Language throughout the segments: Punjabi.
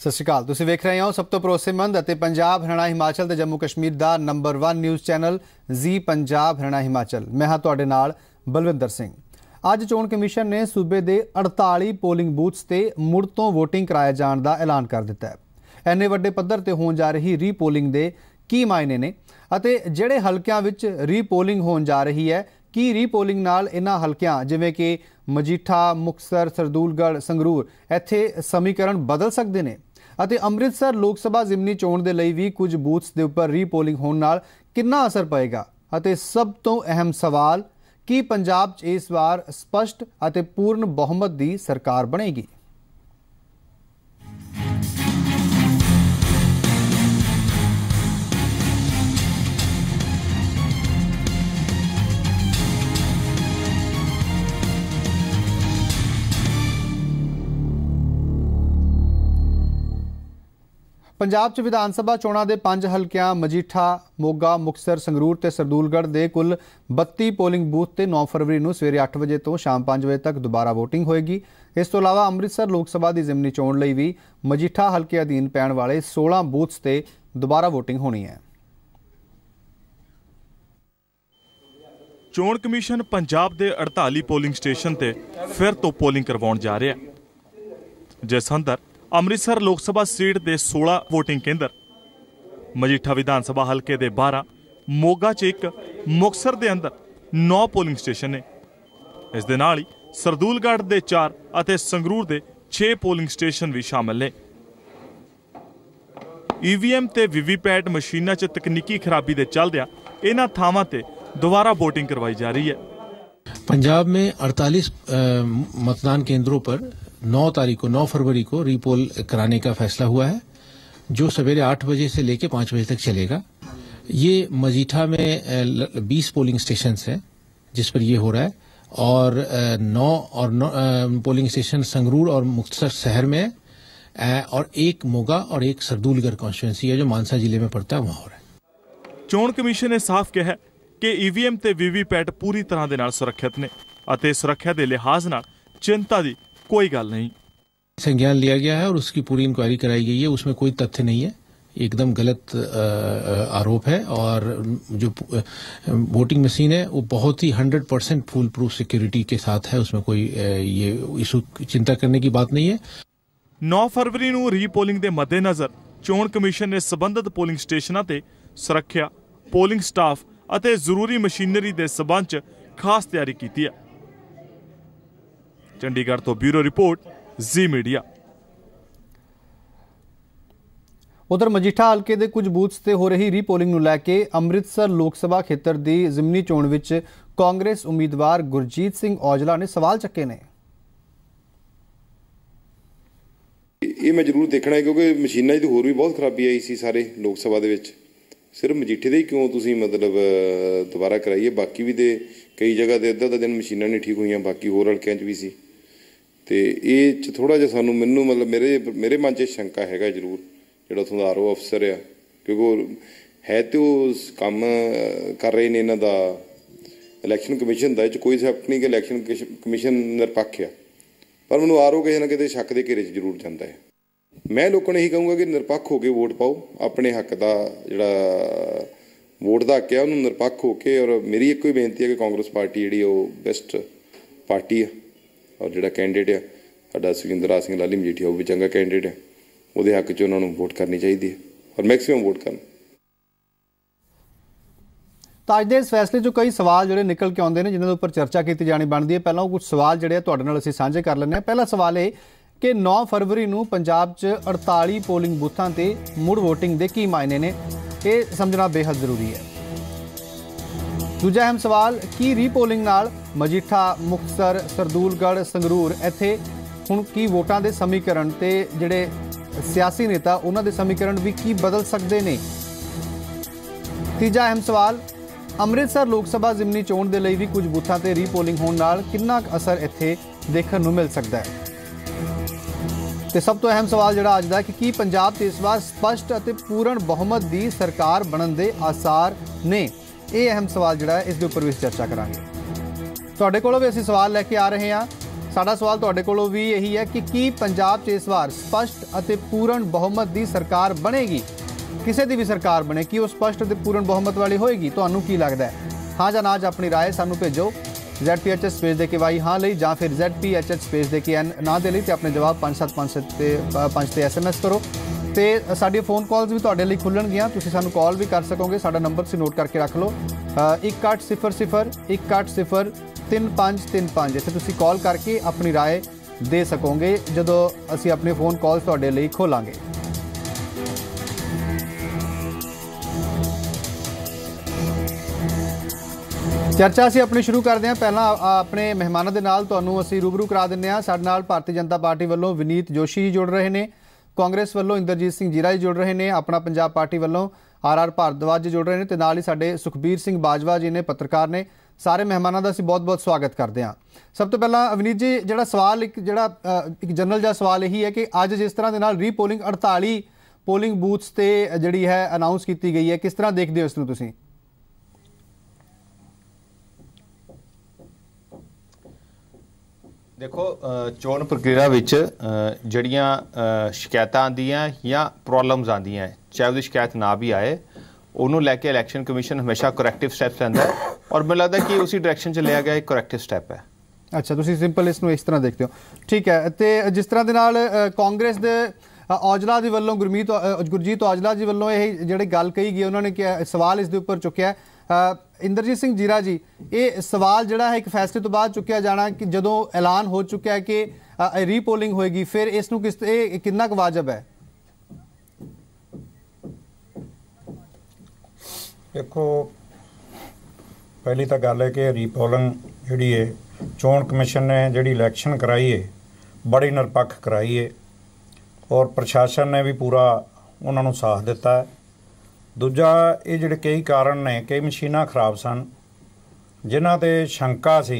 ਸਤਿ ਸ਼੍ਰੀ ਅਕਾਲ ਤੁਸੀਂ ਵੇਖ ਰਹੇ ਹੋ ਸਭ ਤੋਂ ਪ੍ਰੋਸੇਮੰਦ ਅਤੇ ਪੰਜਾਬ ਹਰਿਆਣਾ ਹਿਮਾਚਲ ਤੇ ਜੰਮੂ ਕਸ਼ਮੀਰ ਦਾ number 1 news channel Zee Punjab Haryana Himachal ਮੈਂ ਹਾਂ ਤੁਹਾਡੇ ਨਾਲ ਬਲਵਿੰਦਰ ਸਿੰਘ ਅੱਜ ਚੋਣ ਕਮਿਸ਼ਨ ਨੇ ਸੂਬੇ ਦੇ 48 ਪੋਲਿੰਗ ਬੂਥਸ ਤੇ ਮੁੜ ਤੋਂ VOTING ਕਰਾਇਆ ਜਾਣ ਦਾ ਐਲਾਨ ਕਰ ਦਿੱਤਾ ਹੈ ਐਨੇ ਵੱਡੇ ਪੱਧਰ ਤੇ ਹੋਣ ਜਾ ਰਹੀ ਰੀਪੋਲਿੰਗ ਦੇ ਕੀ ਮਾਇਨੇ ਨੇ ਅਤੇ ਜਿਹੜੇ ਹਲਕਿਆਂ ਵਿੱਚ ਰੀਪੋਲਿੰਗ ਹੋਣ ਜਾ ਰਹੀ ਹੈ ਕੀ ਰੀਪੋਲਿੰਗ ਨਾਲ ਇਹਨਾਂ ਹਲਕਿਆਂ ਜਿਵੇਂ ਕਿ ਮਜੀਠਾ ਮੁਕਸਰ ਸਰਦੂਲਗੜ ਸੰਗਰੂਰ ਇੱਥੇ ਸਮੀਕਰਨ ਬਦਲ ਸਕਦੇ ਨੇ ਅਤੇ ਅੰਮ੍ਰਿਤਸਰ ਲੋਕ ਸਭਾ ਜ਼ਿਮਨੀ ਚੋਣ ਦੇ ਲਈ ਵੀ ਕੁਝ ਬੂਥਸ ਦੇ ਉੱਪਰ ਰੀਪੋਲਿੰਗ ਹੋਣ ਨਾਲ ਕਿੰਨਾ ਅਸਰ ਪਏਗਾ ਅਤੇ ਸਭ ਤੋਂ ਅਹਿਮ ਸਵਾਲ ਕੀ ਪੰਜਾਬ 'ਚ ਇਸ ਵਾਰ ਸਪਸ਼ਟ ਅਤੇ ਪੂਰਨ ਬਹੁਮਤ ਦੀ ਸਰਕਾਰ ਬਣੇਗੀ ਪੰਜਾਬ 'ਚ ਵਿਧਾਨ ਸਭਾ ਚੋਣਾਂ ਦੇ ਪੰਜ ਹਲਕਿਆਂ ਮਜੀਠਾ, ਮੋਗਾ, ਮੁਕਸਰ, ਸੰਗਰੂਰ ਤੇ ਸਰਦੂਲਗੜ੍ਹ ਦੇ ਕੁੱਲ 32 ਪੋਲਿੰਗ ਬੂਥ ਤੇ 9 ਫਰਵਰੀ ਨੂੰ ਸਵੇਰੇ 8 ਵਜੇ ਤੋਂ ਸ਼ਾਮ 5 ਵਜੇ ਤੱਕ ਦੁਬਾਰਾ VOTING ਹੋਏਗੀ ਇਸ ਤੋਂ ਇਲਾਵਾ ਅੰਮ੍ਰਿਤਸਰ ਲੋਕ ਸਭਾ ਦੀ ਜ਼ਿਮਨੀ ਚੋਣ ਲਈ ਵੀ ਮਜੀਠਾ ਹਲਕੇ ਅਧੀਨ ਪੈਣ ਵਾਲੇ 16 ਬੂਥਸ ਤੇ ਦੁਬਾਰਾ VOTING ਹੋਣੀ ਹੈ ਚੋਣ ਕਮਿਸ਼ਨ ਪੰਜਾਬ ਦੇ 48 ਪੋਲਿੰਗ ਸਟੇਸ਼ਨ ਤੇ ਫਿਰ ਤੋਂ ਪੋਲਿੰਗ ਕਰਵਾਉਣ ਜਾ ਰਿਹਾ ਹੈ ਜਿਸ ਅੰਮ੍ਰਿਤਸਰ ਲੋਕ ਸਭਾ ਸੀਟ ਦੇ 16 VOTING ਕੇਂਦਰ ਮਜੀਠਾ ਵਿਧਾਨ ਸਭਾ ਹਲਕੇ ਦੇ 12 ਮੋਗਾ 'ਚ ਇੱਕ ਮੁਕਸਰ ਦੇ ਅੰਦਰ 9 ਪੋਲਿੰਗ ਸਟੇਸ਼ਨ ਨੇ ਇਸ ਦੇ ਨਾਲ ਹੀ ਸਰਦੂਲਗੜ੍ਹ ਦੇ 4 ਅਤੇ ਸੰਗਰੂਰ ਦੇ 6 ਪੋਲਿੰਗ ਸਟੇਸ਼ਨ ਵੀ ਸ਼ਾਮਲ ਨੇ EVM ਤੇ VVPAT ਮਸ਼ੀਨਾਂ 'ਚ ਤਕਨੀਕੀ ਖਰਾਬੀ ਦੇ ਚੱਲਦਿਆਂ ਇਹਨਾਂ ਥਾਵਾਂ ਤੇ ਦੁਬਾਰਾ VOTING ਕਰਵਾਈ ਜਾ ਰਹੀ ਹੈ ਪੰਜਾਬ ਮੇ 48 ਮਤਦਾਨ ਕੇਂਦਰੋਂ ਪਰ 9 तारीख को 9 फरवरी को रीपोल कराने का फैसला हुआ है जो सवेरे 8 बजे से लेकर 5 बजे तक चलेगा ये मजीठा में 20 पोलिंग स्टेशन हैं जिस पर ये हो रहा है और 9 और नौ पोलिंग स्टेशन संगरूर और मुख्तसर शहर में है और एक मोगा और एक सरदूलगढ़ कॉन्स्टिट्यूंसी है जो मानसा जिले में पड़ता है वहाँ हो रहा है चोन कमीशन ने साफ कहा कि ईवीएम ਤੇ ਵੀਵੀਪੈਟ ਪੂਰੀ ਤਰ੍ਹਾਂ ਦੇ ਨਾਲ ਸੁਰੱਖਿਅਤ ਨੇ ਅਤੇ ਸੁਰੱਖਿਆ ਦੇ ਲਿਹਾਜ਼ ਨਾਲ कोई गल नहीं संज्ञान लिया गया है और उसकी पूरी इंक्वायरी कराई गई है उसमें कोई तथ्य नहीं है एकदम गलत आरोप है और जो वोटिंग मशीन है वो बहुत ही 100 परसेंट फुल प्रूफ सिक्योरिटी के साथ है उसमें कोई ये इशू चिंता करने की बात नहीं है 9 ਫਰਵਰੀ ਨੂੰ ਰੀਪੋਲਿੰਗ के मद्देनजर चोन कमीशन ने संबंधित पोलिंग स्टेशन से सुरक्षा पोलिंग स्टाफ और जरूरी मशीनरी के संबंध 'ਚ ਖਾਸ ਤਿਆਰੀ ਕੀਤੀ ਹੈ ਚੰਡੀਗੜ੍ਹ ਤੋਂ ਬਿਊਰੋ ਰਿਪੋਰਟ ਜ਼ੀ ਮੀਡੀਆ ਉਧਰ ਮਜੀਠਾ ਹਲਕੇ ਦੇ ਕੁਝ ਬੂਥਸ ਤੇ ਹੋ ਰਹੀ ਰੀਪੋਲਿੰਗ ਨੂੰ ਲੈ ਕੇ ਅੰਮ੍ਰਿਤਸਰ ਲੋਕ ਸਭਾ ਖੇਤਰ ਦੀ ਜ਼ਿਮਨੀ ਚੋਣ ਵਿੱਚ ਕਾਂਗਰਸ ਉਮੀਦਵਾਰ ਗੁਰਜੀਤ ਸਿੰਘ ਔਜਲਾ ਨੇ ਸਵਾਲ ਚੱਕੇ ਨੇ ਇਹ ਮੈਂ ਜ਼ਰੂਰ ਦੇਖਣਾ ਹੈ ਕਿਉਂਕਿ ਮਸ਼ੀਨਾਂ 'ਚ ਹੋਰ ਵੀ ਬਹੁਤ ਖਰਾਬੀ ਆਈ ਸੀ ਸਾਰੇ ਲੋਕ ਸਭਾ ਦੇ ਵਿੱਚ ਸਿਰਫ ਮਜੀਠੇ ਦੇ ਹੀ ਕਿਉਂ ਤੁਸੀਂ ਮਤਲਬ ਦੁਬਾਰਾ ਕਰਾਈਏ ਬਾਕੀ ਵੀ ਦੇ ਕਈ ਜਗ੍ਹਾ ਤੇ ਅੱਧਾ ਦਿਨ ਮਸ਼ੀਨਾਂ ਨਹੀਂ ਠੀਕ ਹੋਈਆਂ ਬਾਕੀ ਹੋਰ ਹਲਕਿਆਂ 'ਚ ਵੀ ਸੀ ਤੇ ਇਹ ਚ ਥੋੜਾ ਜਿਹਾ ਸਾਨੂੰ ਮੈਨੂੰ ਮਤਲਬ ਮੇਰੇ ਮੇਰੇ ਮਨ 'ਚ ਸ਼ੰਕਾ ਹੈਗਾ ਜ਼ਰੂਰ ਜਿਹੜਾ ਉਥੋਂ ਦਾ ਆਰਓ ਅਫਸਰ ਆ ਕਿਉਂਕਿ ਉਹ ਹੈ ਤੇ ਉਹ ਕੰਮ ਕਰ ਰਹੇ ਨੇ ਇਹਨਾਂ ਦਾ ਇਲੈਕਸ਼ਨ ਕਮਿਸ਼ਨ ਦਾ ਇਹ ਚ ਕੋਈ ਸ਼ੱਕ ਨਹੀਂ ਕਿ ਇਲੈਕਸ਼ਨ ਕਮਿਸ਼ਨ ਨਿਰਪੱਖ ਆ ਪਰ ਮੈਨੂੰ ਆਰਓ ਕਿਸੇ ਨਾ ਕਿਤੇ ਸ਼ੱਕ ਦੇ ਘੇਰੇ 'ਚ ਜ਼ਰੂਰ ਜਾਂਦਾ ਹੈ ਮੈਂ ਲੋਕਾਂ ਨੂੰ ਇਹੀ ਕਹੂੰਗਾ ਕਿ ਨਿਰਪੱਖ ਹੋ ਕੇ ਵੋਟ ਪਾਓ ਆਪਣੇ ਹੱਕ ਦਾ ਜਿਹੜਾ ਵੋਟ ਦਾ ਹੱਕ ਉਹਨੂੰ ਨਿਰਪੱਖ ਹੋ ਕੇ ਔਰ ਮੇਰੀ ਇੱਕੋ ਹੀ ਬੇਨਤੀ ਹੈ ਕਿ ਕਾਂਗਰਸ ਪਾਰਟੀ ਜਿਹੜੀ ਉਹ ਬੈਸਟ ਪਾਰਟੀ ਹੈ ਔਰ ਜਿਹੜਾ ਕੈਂਡੀਡੇਟ ਆ ਸਾਡਾ ਸੁਖਿੰਦਰਾ ਸਿੰਘ ਲਾਲੀ ਮਜੀਠੀਆ ਉਹ ਵੀ ਚੰਗਾ ਕੈਂਡੀਡੇਟ ਹੈ ਉਹਦੇ ਹੱਕ 'ਚ ਉਹਨਾਂ ਨੂੰ ਵੋਟ ਕਰਨੀ ਚਾਹੀਦੀ ਹੈ ਔਰ ਮੈਕਸਿਮਮ ਵੋਟ ਕਰਨ ਤਾਂ ਅੱਜ ਦੇ ਇਸ ਫੈਸਲੇ 'ਚੋਂ ਕਈ ਸਵਾਲ ਜਿਹੜੇ ਨਿਕਲ ਕੇ ਆਉਂਦੇ ਨੇ ਜਿਨ੍ਹਾਂ ਦੇ ਉੱਪਰ ਚਰਚਾ ਕੀਤੀ ਜਾਣੀ ਬਣਦੀ ਹੈ ਪਹਿਲਾਂ ਉਹ ਕੁਝ ਸਵਾਲ ਜਿਹੜੇ ਆ ਤੁਹਾਡੇ ਨਾਲ ਅਸੀਂ ਸਾਂਝੇ ਕਰ ਲੈਂਦੇ ਆ ਪਹਿਲਾ ਸਵਾਲ ਇਹ ਕਿ 9 ਫਰਵਰੀ ਨੂੰ ਪੰਜਾਬ 'ਚ 48 ਪੋਲਿੰਗ ਬੂਥਾਂ ਤੇ ਮੁੜ ਵੋਟਿੰਗ ਦੇ ਕੀ ਮਾਇਨੇ ਨੇ ਇਹ ਸਮਝਣਾ ਬੇਹੱਦ ਜ਼ਰੂਰੀ ਹੈ ਦੂਜਾ ਅਹਿਮ ਸਵਾਲ ਕੀ ਰੀਪੋਲਿੰਗ ਨਾਲ ਮਜੀਠਾ ਮੁਖਸਰ ਸਰਦੂਲਗੜ ਸੰਗਰੂਰ ਇੱਥੇ ਹੁਣ ਕੀ ਵੋਟਾਂ ਦੇ ਸਮੀਕਰਨ ਤੇ ਜਿਹੜੇ ਸਿਆਸੀ ਨੇਤਾ ਉਹਨਾਂ ਦੇ ਸਮੀਕਰਨ ਵੀ ਕੀ ਬਦਲ ਸਕਦੇ ਨੇ ਤੀਜਾ ਅਹਿਮ ਸਵਾਲ ਅੰਮ੍ਰਿਤਸਰ ਲੋਕ ਸਭਾ ਜ਼ਿਮਨੀ ਚੋਣ ਦੇ ਲਈ ਵੀ ਕੁਝ ਬੂਥਾਂ ਤੇ ਰੀਪੋਲਿੰਗ ਹੋਣ ਨਾਲ ਕਿੰਨਾ ਅਸਰ ਇੱਥੇ ਦੇਖਣ ਨੂੰ ਮਿਲ ਸਕਦਾ ਹੈ ਤੇ ਸਭ ਤੋਂ ਅਹਿਮ ਸਵਾਲ ਜਿਹੜਾ ਅੱਜ ਦਾ ਕਿ ਕੀ ਪੰਜਾਬ ਤੇ ਇਸ ਵਾਰ ਸਪਸ਼ਟ ਅਤੇ ਪੂਰਨ ਬਹੁਮਤ ਦੀ ਸਰਕਾਰ ਬਣਨ ਦੇ ਆਸਾਰ ਨੇ ਇਹ ਅਹਿਮ ਸਵਾਲ ਜਿਹੜਾ ਇਸ ਦੇ ਉੱਪਰ ਵੀ ਚਰਚਾ ਕਰਾਂਗੇ ਤੁਹਾਡੇ ਕੋਲੋਂ ਵੀ ਅਸੀਂ ਸਵਾਲ ਲੈ ਕੇ ਆ ਰਹੇ ਹਾਂ ਸਾਡਾ ਸਵਾਲ ਤੁਹਾਡੇ ਕੋਲੋਂ ਵੀ ਇਹੀ ਹੈ ਕਿ ਕੀ ਪੰਜਾਬ 'ਚ ਇਸ ਵਾਰ ਸਪਸ਼ਟ ਅਤੇ ਪੂਰਨ ਬਹੁਮਤ ਦੀ ਸਰਕਾਰ ਬਣੇਗੀ ਕਿਸੇ ਦੀ ਵੀ ਸਰਕਾਰ ਬਣੇ ਕਿ ਉਹ ਸਪਸ਼ਟ ਅਤੇ ਪੂਰਨ ਬਹੁਮਤ ਵਾਲੀ ਹੋਏਗੀ ਤੁਹਾਨੂੰ ਕੀ ਲੱਗਦਾ ਹੈ ਹਾਂ ਜਾਂ ਨਾ ਜ ਆਪਣੀ رائے ਸਾਨੂੰ ਭੇਜੋ zph ਸਪੇਸ ਦੇ ਕੇ ਵਾਈ ਹਾਂ ਲਈ ਜਾਂ ਫਿਰ zph ਸਪੇਸ ਦੇ ਕੇ ਨਾ ਦੇ ਲਈ ਤੇ ਆਪਣੇ ਜਵਾਬ 5757 ਤੇ 5 ਤੇ SMS ਕਰੋ ਤੇ ਸਾਡੀ ਫੋਨ ਕਾਲਸ ਵੀ ਤੁਹਾਡੇ ਲਈ ਖੁੱਲਣਗੀਆਂ ਤੁਸੀਂ ਸਾਨੂੰ ਕਾਲ ਵੀ ਕਰ ਸਕੋਗੇ ਸਾਡਾ ਨੰਬਰ ਤੁਸੀਂ ਨੋਟ ਕਰਕੇ ਰੱਖ ਲਓ 1800 1800 3535 ਇੱਥੇ ਤੁਸੀਂ ਕਾਲ ਕਰਕੇ ਆਪਣੀ رائے ਦੇ ਸਕੋਗੇ ਜਦੋਂ ਅਸੀਂ ਆਪਣੇ ਫੋਨ ਕਾਲ ਤੁਹਾਡੇ ਲਈ ਖੋਲਾਂਗੇ ਚਰਚਾ ਅਸੀਂ ਆਪਣੀ ਸ਼ੁਰੂ ਕਰਦੇ ਹਾਂ ਪਹਿਲਾਂ ਆਪਣੇ ਮਹਿਮਾਨਾਂ ਦੇ ਨਾਲ ਤੁਹਾਨੂੰ ਅਸੀਂ ਰੂਬਰੂ ਕਰਾ ਦਿੰਨੇ ਆ ਸਾਡੇ ਨਾਲ ਭਾਰਤੀ ਜਨਤਾ ਪਾਰਟੀ ਵੱਲੋਂ ਵਿਨੀਤ ਜੋਸ਼ੀ ਜੀ ਜੁੜ ਰਹੇ ਨੇ ਕਾਂਗਰਸ ਵੱਲੋਂ ਇੰਦਰਜੀਤ ਸਿੰਘ ਜੀਰਾ ਜੀ ਜੁੜ ਰਹੇ ਨੇ ਆਪਣਾ ਪੰਜਾਬ ਪਾਰਟੀ ਵੱਲੋਂ ਆਰ ਆਰ ਭਾਰਦਵਾਜ ਜੀ ਜੁੜ ਰਹੇ ਨੇ ਤੇ ਨਾਲ ਹੀ ਸਾਡੇ ਸੁਖਬੀਰ ਸਿੰਘ ਬਾਜਵਾ ਜੀ ਨੇ ਪੱਤਰਕਾਰ ਨੇ ਸਾਰੇ ਮਹਿਮਾਨਾਂ ਦਾ ਅਸੀਂ ਬਹੁਤ-ਬਹੁਤ ਸਵਾਗਤ ਕਰਦੇ ਹਾਂ ਸਭ ਤੋਂ ਪਹਿਲਾਂ ਅਵਨੀਤ ਜੀ ਜਿਹੜਾ ਸਵਾਲ ਇੱਕ ਜਿਹੜਾ ਇੱਕ ਜਨਰਲ ਜਿਹਾ ਸਵਾਲ ਇਹੀ ਹੈ ਕਿ ਅੱਜ ਜਿਸ ਤਰ੍ਹਾਂ ਦੇ ਨਾਲ ਰੀਪੋਲਿੰਗ 48 ਪੋਲਿੰਗ ਬੂਥਸ ਤੇ ਜਿਹੜੀ ਹੈ ਅਨਾਉਂਸ ਕੀਤੀ ਗਈ ਹੈ ਕਿਸ ਤਰ੍ਹਾਂ ਦੇਖਦੇ ਹੋ ਇਸ ਨੂੰ ਤੁਸੀਂ ਦੇਖੋ ਚੋਣ ਪ੍ਰਕਿਰਿਆ ਵਿੱਚ ਜਿਹੜੀਆਂ ਸ਼ਿਕਾਇਤਾਂ ਆਂਦੀਆਂ ਜਾਂ ਪ੍ਰੋਬਲਮਸ ਆਂਦੀਆਂ ਚਾਹੇ ਉਹਦੀ ਸ਼ਿਕਾਇਤ ਨਾ ਵੀ ਆਏ ਉਹਨੂੰ ਲੈ ਕੇ ਇਲੈਕਸ਼ਨ ਕਮਿਸ਼ਨ ਹਮੇਸ਼ਾ ਕਰੈਕਟਿਵ ਸਟੈਪਸ ਲੈਂਦਾ ਹੈ ਔਰ ਮੈਨੂੰ ਲੱਗਦਾ ਕਿ ਉਸੇ ਡਾਇਰੈਕਸ਼ਨ ਚ ਲਿਆ ਗਿਆ ਇੱਕ ਕਰੈਕਟਿਵ ਸਟੈਪ ਹੈ ਅੱਛਾ ਤੁਸੀਂ ਸਿੰਪਲ ਇਸ ਨੂੰ ਇਸ ਤਰ੍ਹਾਂ ਦੇਖਦੇ ਹੋ ਠੀਕ ਹੈ ਤੇ ਜਿਸ ਤਰ੍ਹਾਂ ਦੇ ਨਾਲ ਕਾਂਗਰਸ ਦੇ ਔਜਲਾ ਦੀ ਵੱਲੋਂ ਗੁਰਮੀਤ ਗੁਰਜੀਤ ਔਜਲਾ ਜੀ ਵੱਲੋਂ ਇਹ ਜਿਹੜੀ ਗੱਲ ਕਹੀ ਗਈ ਉਹਨਾਂ ਨੇ ਕਿ ਸਵਾਲ ਇਸ ਦੇ ਉੱਪਰ ਚੁੱਕਿਆ ਇੰਦਰਜੀਤ ਸਿੰਘ ਜੀਰਾ ਜੀ ਇਹ ਸਵਾਲ ਜਿਹੜਾ ਹੈ ਇੱਕ ਫੈਸਲੇ ਤੋਂ ਬਾਅਦ ਚੁੱਕਿਆ ਜਾਣਾ ਕਿ ਜਦੋਂ ਐਲਾਨ ਹੋ ਚੁੱਕਿਆ ਹੈ ਕਿ ਰੀਪੋਲਿੰਗ ਹੋਏਗੀ ਫਿਰ ਇਸ ਨੂੰ ਕਿਸ ਇਹ ਕਿੰਨਾ ਕੁ ਵਾਜਬ ਹੈ ਦੇਖੋ ਪਹਿਲੀ ਤਾਂ ਗੱਲ ਹੈ ਕਿ ਰੀਪੋਲਿੰਗ ਜਿਹੜੀ ਹੈ ਚੋਣ ਕਮਿਸ਼ਨ ਨੇ ਜਿਹੜੀ ਇਲੈਕਸ਼ਨ ਕਰਾਈ ਹੈ ਬੜੀ ਨਿਰਪੱਖ ਕਰਾਈ ਹੈ ਔਰ ਪ੍ਰਸ਼ਾਸਨ ਨੇ ਵੀ ਪੂਰਾ ਉਹਨਾਂ ਨੂੰ ਸਾਥ ਦਿੱਤਾ ਹੈ ਦੂਜਾ ਇਹ ਜਿਹੜੇ ਕਈ ਕਾਰਨ ਨੇ ਕਈ ਮਸ਼ੀਨਾਂ ਖਰਾਬ ਸਨ ਜਿਨ੍ਹਾਂ ਤੇ ਸ਼ੰਕਾ ਸੀ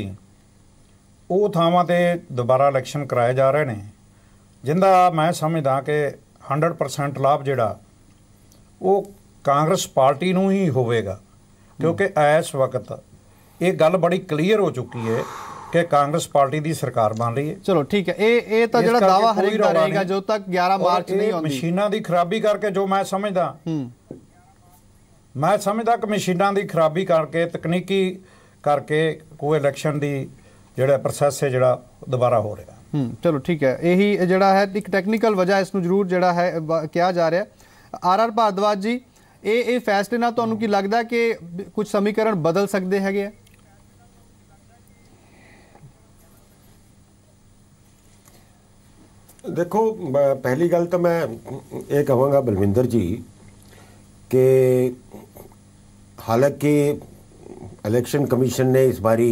ਉਹ ਥਾਵਾਂ ਤੇ ਦੁਬਾਰਾ ਇਲੈਕਸ਼ਨ ਕਰਾਏ ਜਾ ਰਹੇ ਨੇ ਜਿੰਦਾ ਮੈਂ ਸਮਝਦਾ ਕਿ 100% ਲਾਭ ਜਿਹੜਾ ਉਹ ਕਾਂਗਰਸ ਪਾਰਟੀ ਨੂੰ ਹੀ ਹੋਵੇਗਾ ਕਿਉਂਕਿ ਇਸ ਵਕਤ ਇਹ ਗੱਲ ਬੜੀ ਕਲੀਅਰ ਹੋ ਚੁੱਕੀ ਹੈ ਕਿ ਕਾਂਗਰਸ ਪਾਰਟੀ ਦੀ ਸਰਕਾਰ ਬਣ ਰਹੀ ਹੈ ਚਲੋ ਠੀਕ ਹੈ ਇਹ ਇਹ ਤਾਂ ਜਿਹੜਾ ਦਾਵਾ ਹਰੇਕ ਦਾ ਰਹੇਗਾ ਜੋ ਤੱਕ 11 ਮਾਰਚ ਨਹੀਂ ਆਉਂਦੀ ਮਸ਼ੀਨਾਂ ਦੀ ਖਰਾਬੀ ਕਰਕੇ ਜੋ ਮੈਂ ਸਮਝਦਾ ਮੈਂ ਸਮਝਦਾ ਕਿ ਮਸ਼ੀਨਾਂ ਦੀ ਖਰਾਬੀ ਕਰਕੇ ਤਕਨੀਕੀ ਕਰਕੇ ਕੋਈ ਇਲੈਕਸ਼ਨ ਦੀ ਜਿਹੜਾ ਪ੍ਰੋਸੈਸ ਹੈ ਜਿਹੜਾ ਦੁਬਾਰਾ ਹੋ ਰਿਹਾ ਹੂੰ ਚਲੋ ਠੀਕ ਹੈ ਇਹੀ ਜਿਹੜਾ ਹੈ ਇੱਕ ਟੈਕਨੀਕਲ ਵਜ੍ਹਾ ਇਸ ਨੂੰ ਜ਼ਰੂਰ ਜਿਹੜਾ ਹੈ ਕਿਹਾ ਜਾ ਰਿਹਾ ਆਰ ਆਰ ਭਾਰਦਵਾਜ ਜੀ ਇਹ ਇਹ ਫੈਸਲੇ ਨਾਲ ਤੁਹਾਨੂੰ ਕੀ ਲੱਗਦਾ ਕਿ ਕੁਝ ਸਮੀਕਰਨ ਬਦਲ ਸਕਦੇ ਹੈਗੇ ਆ ਦੇਖੋ ਪਹਿਲੀ ਗੱਲ ਤਾਂ ਮੈਂ ਇਹ ਕਹਾਂਗਾ ਬਲਵਿੰਦਰ ਜੀ ਕਿ ਹਾਲਾਂਕਿ ਇਲੈਕਸ਼ਨ ਕਮਿਸ਼ਨ ਨੇ ਇਸ ਵਾਰੀ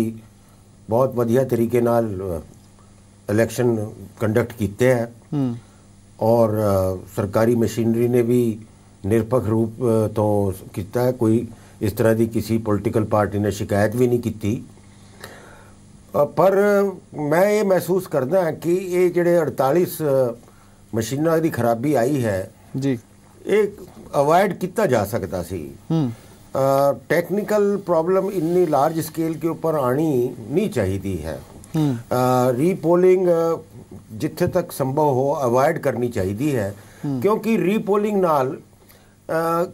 ਬਹੁਤ ਵਧੀਆ ਤਰੀਕੇ ਨਾਲ ਇਲੈਕਸ਼ਨ ਕੰਡਕਟ ਕੀਤੇ ਹੈ ਔਰ ਸਰਕਾਰੀ ਮਸ਼ੀਨਰੀ ਨੇ ਵੀ ਨਿਰਪੱਖ ਰੂਪ ਤੋਂ ਕੀਤਾ ਕੋਈ ਇਸ ਤਰ੍ਹਾਂ ਦੀ ਕਿਸੇ ਪੋਲੀਟੀਕਲ ਪਾਰਟੀ ਨੇ ਸ਼ਿਕਾਇਤ ਵੀ ਨਹੀਂ ਕੀਤੀ ਪਰ ਮੈਂ ਇਹ ਮਹਿਸੂਸ ਕਰਦਾ ਹਾਂ ਕਿ ਇਹ ਜਿਹੜੇ 48 ਮਸ਼ੀਨਾਂ ਦੀ ਖਰਾਬੀ ਆਈ ਹੈ ਜੀ ਇਹ ਅਵॉइड ਕੀਤਾ ਜਾ ਸਕਦਾ ਸੀ ਟੈਕਨੀਕਲ ਪ੍ਰੋਬਲਮ ਇੰਨੀ ਲਾਰਜ ਸਕੇਲ स्केल ਉੱਪਰ ਆਣੀ ਨਹੀਂ ਚਾਹੀਦੀ ਹੈ ਹੂੰ ਰੀਪੋਲਿੰਗ ਜਿੱਥੇ ਤੱਕ ਸੰਭਵ ਹੋ ਅਵੋਇਡ ਕਰਨੀ ਚਾਹੀਦੀ ਹੈ ਕਿਉਂਕਿ ਰੀਪੋਲਿੰਗ ਨਾਲ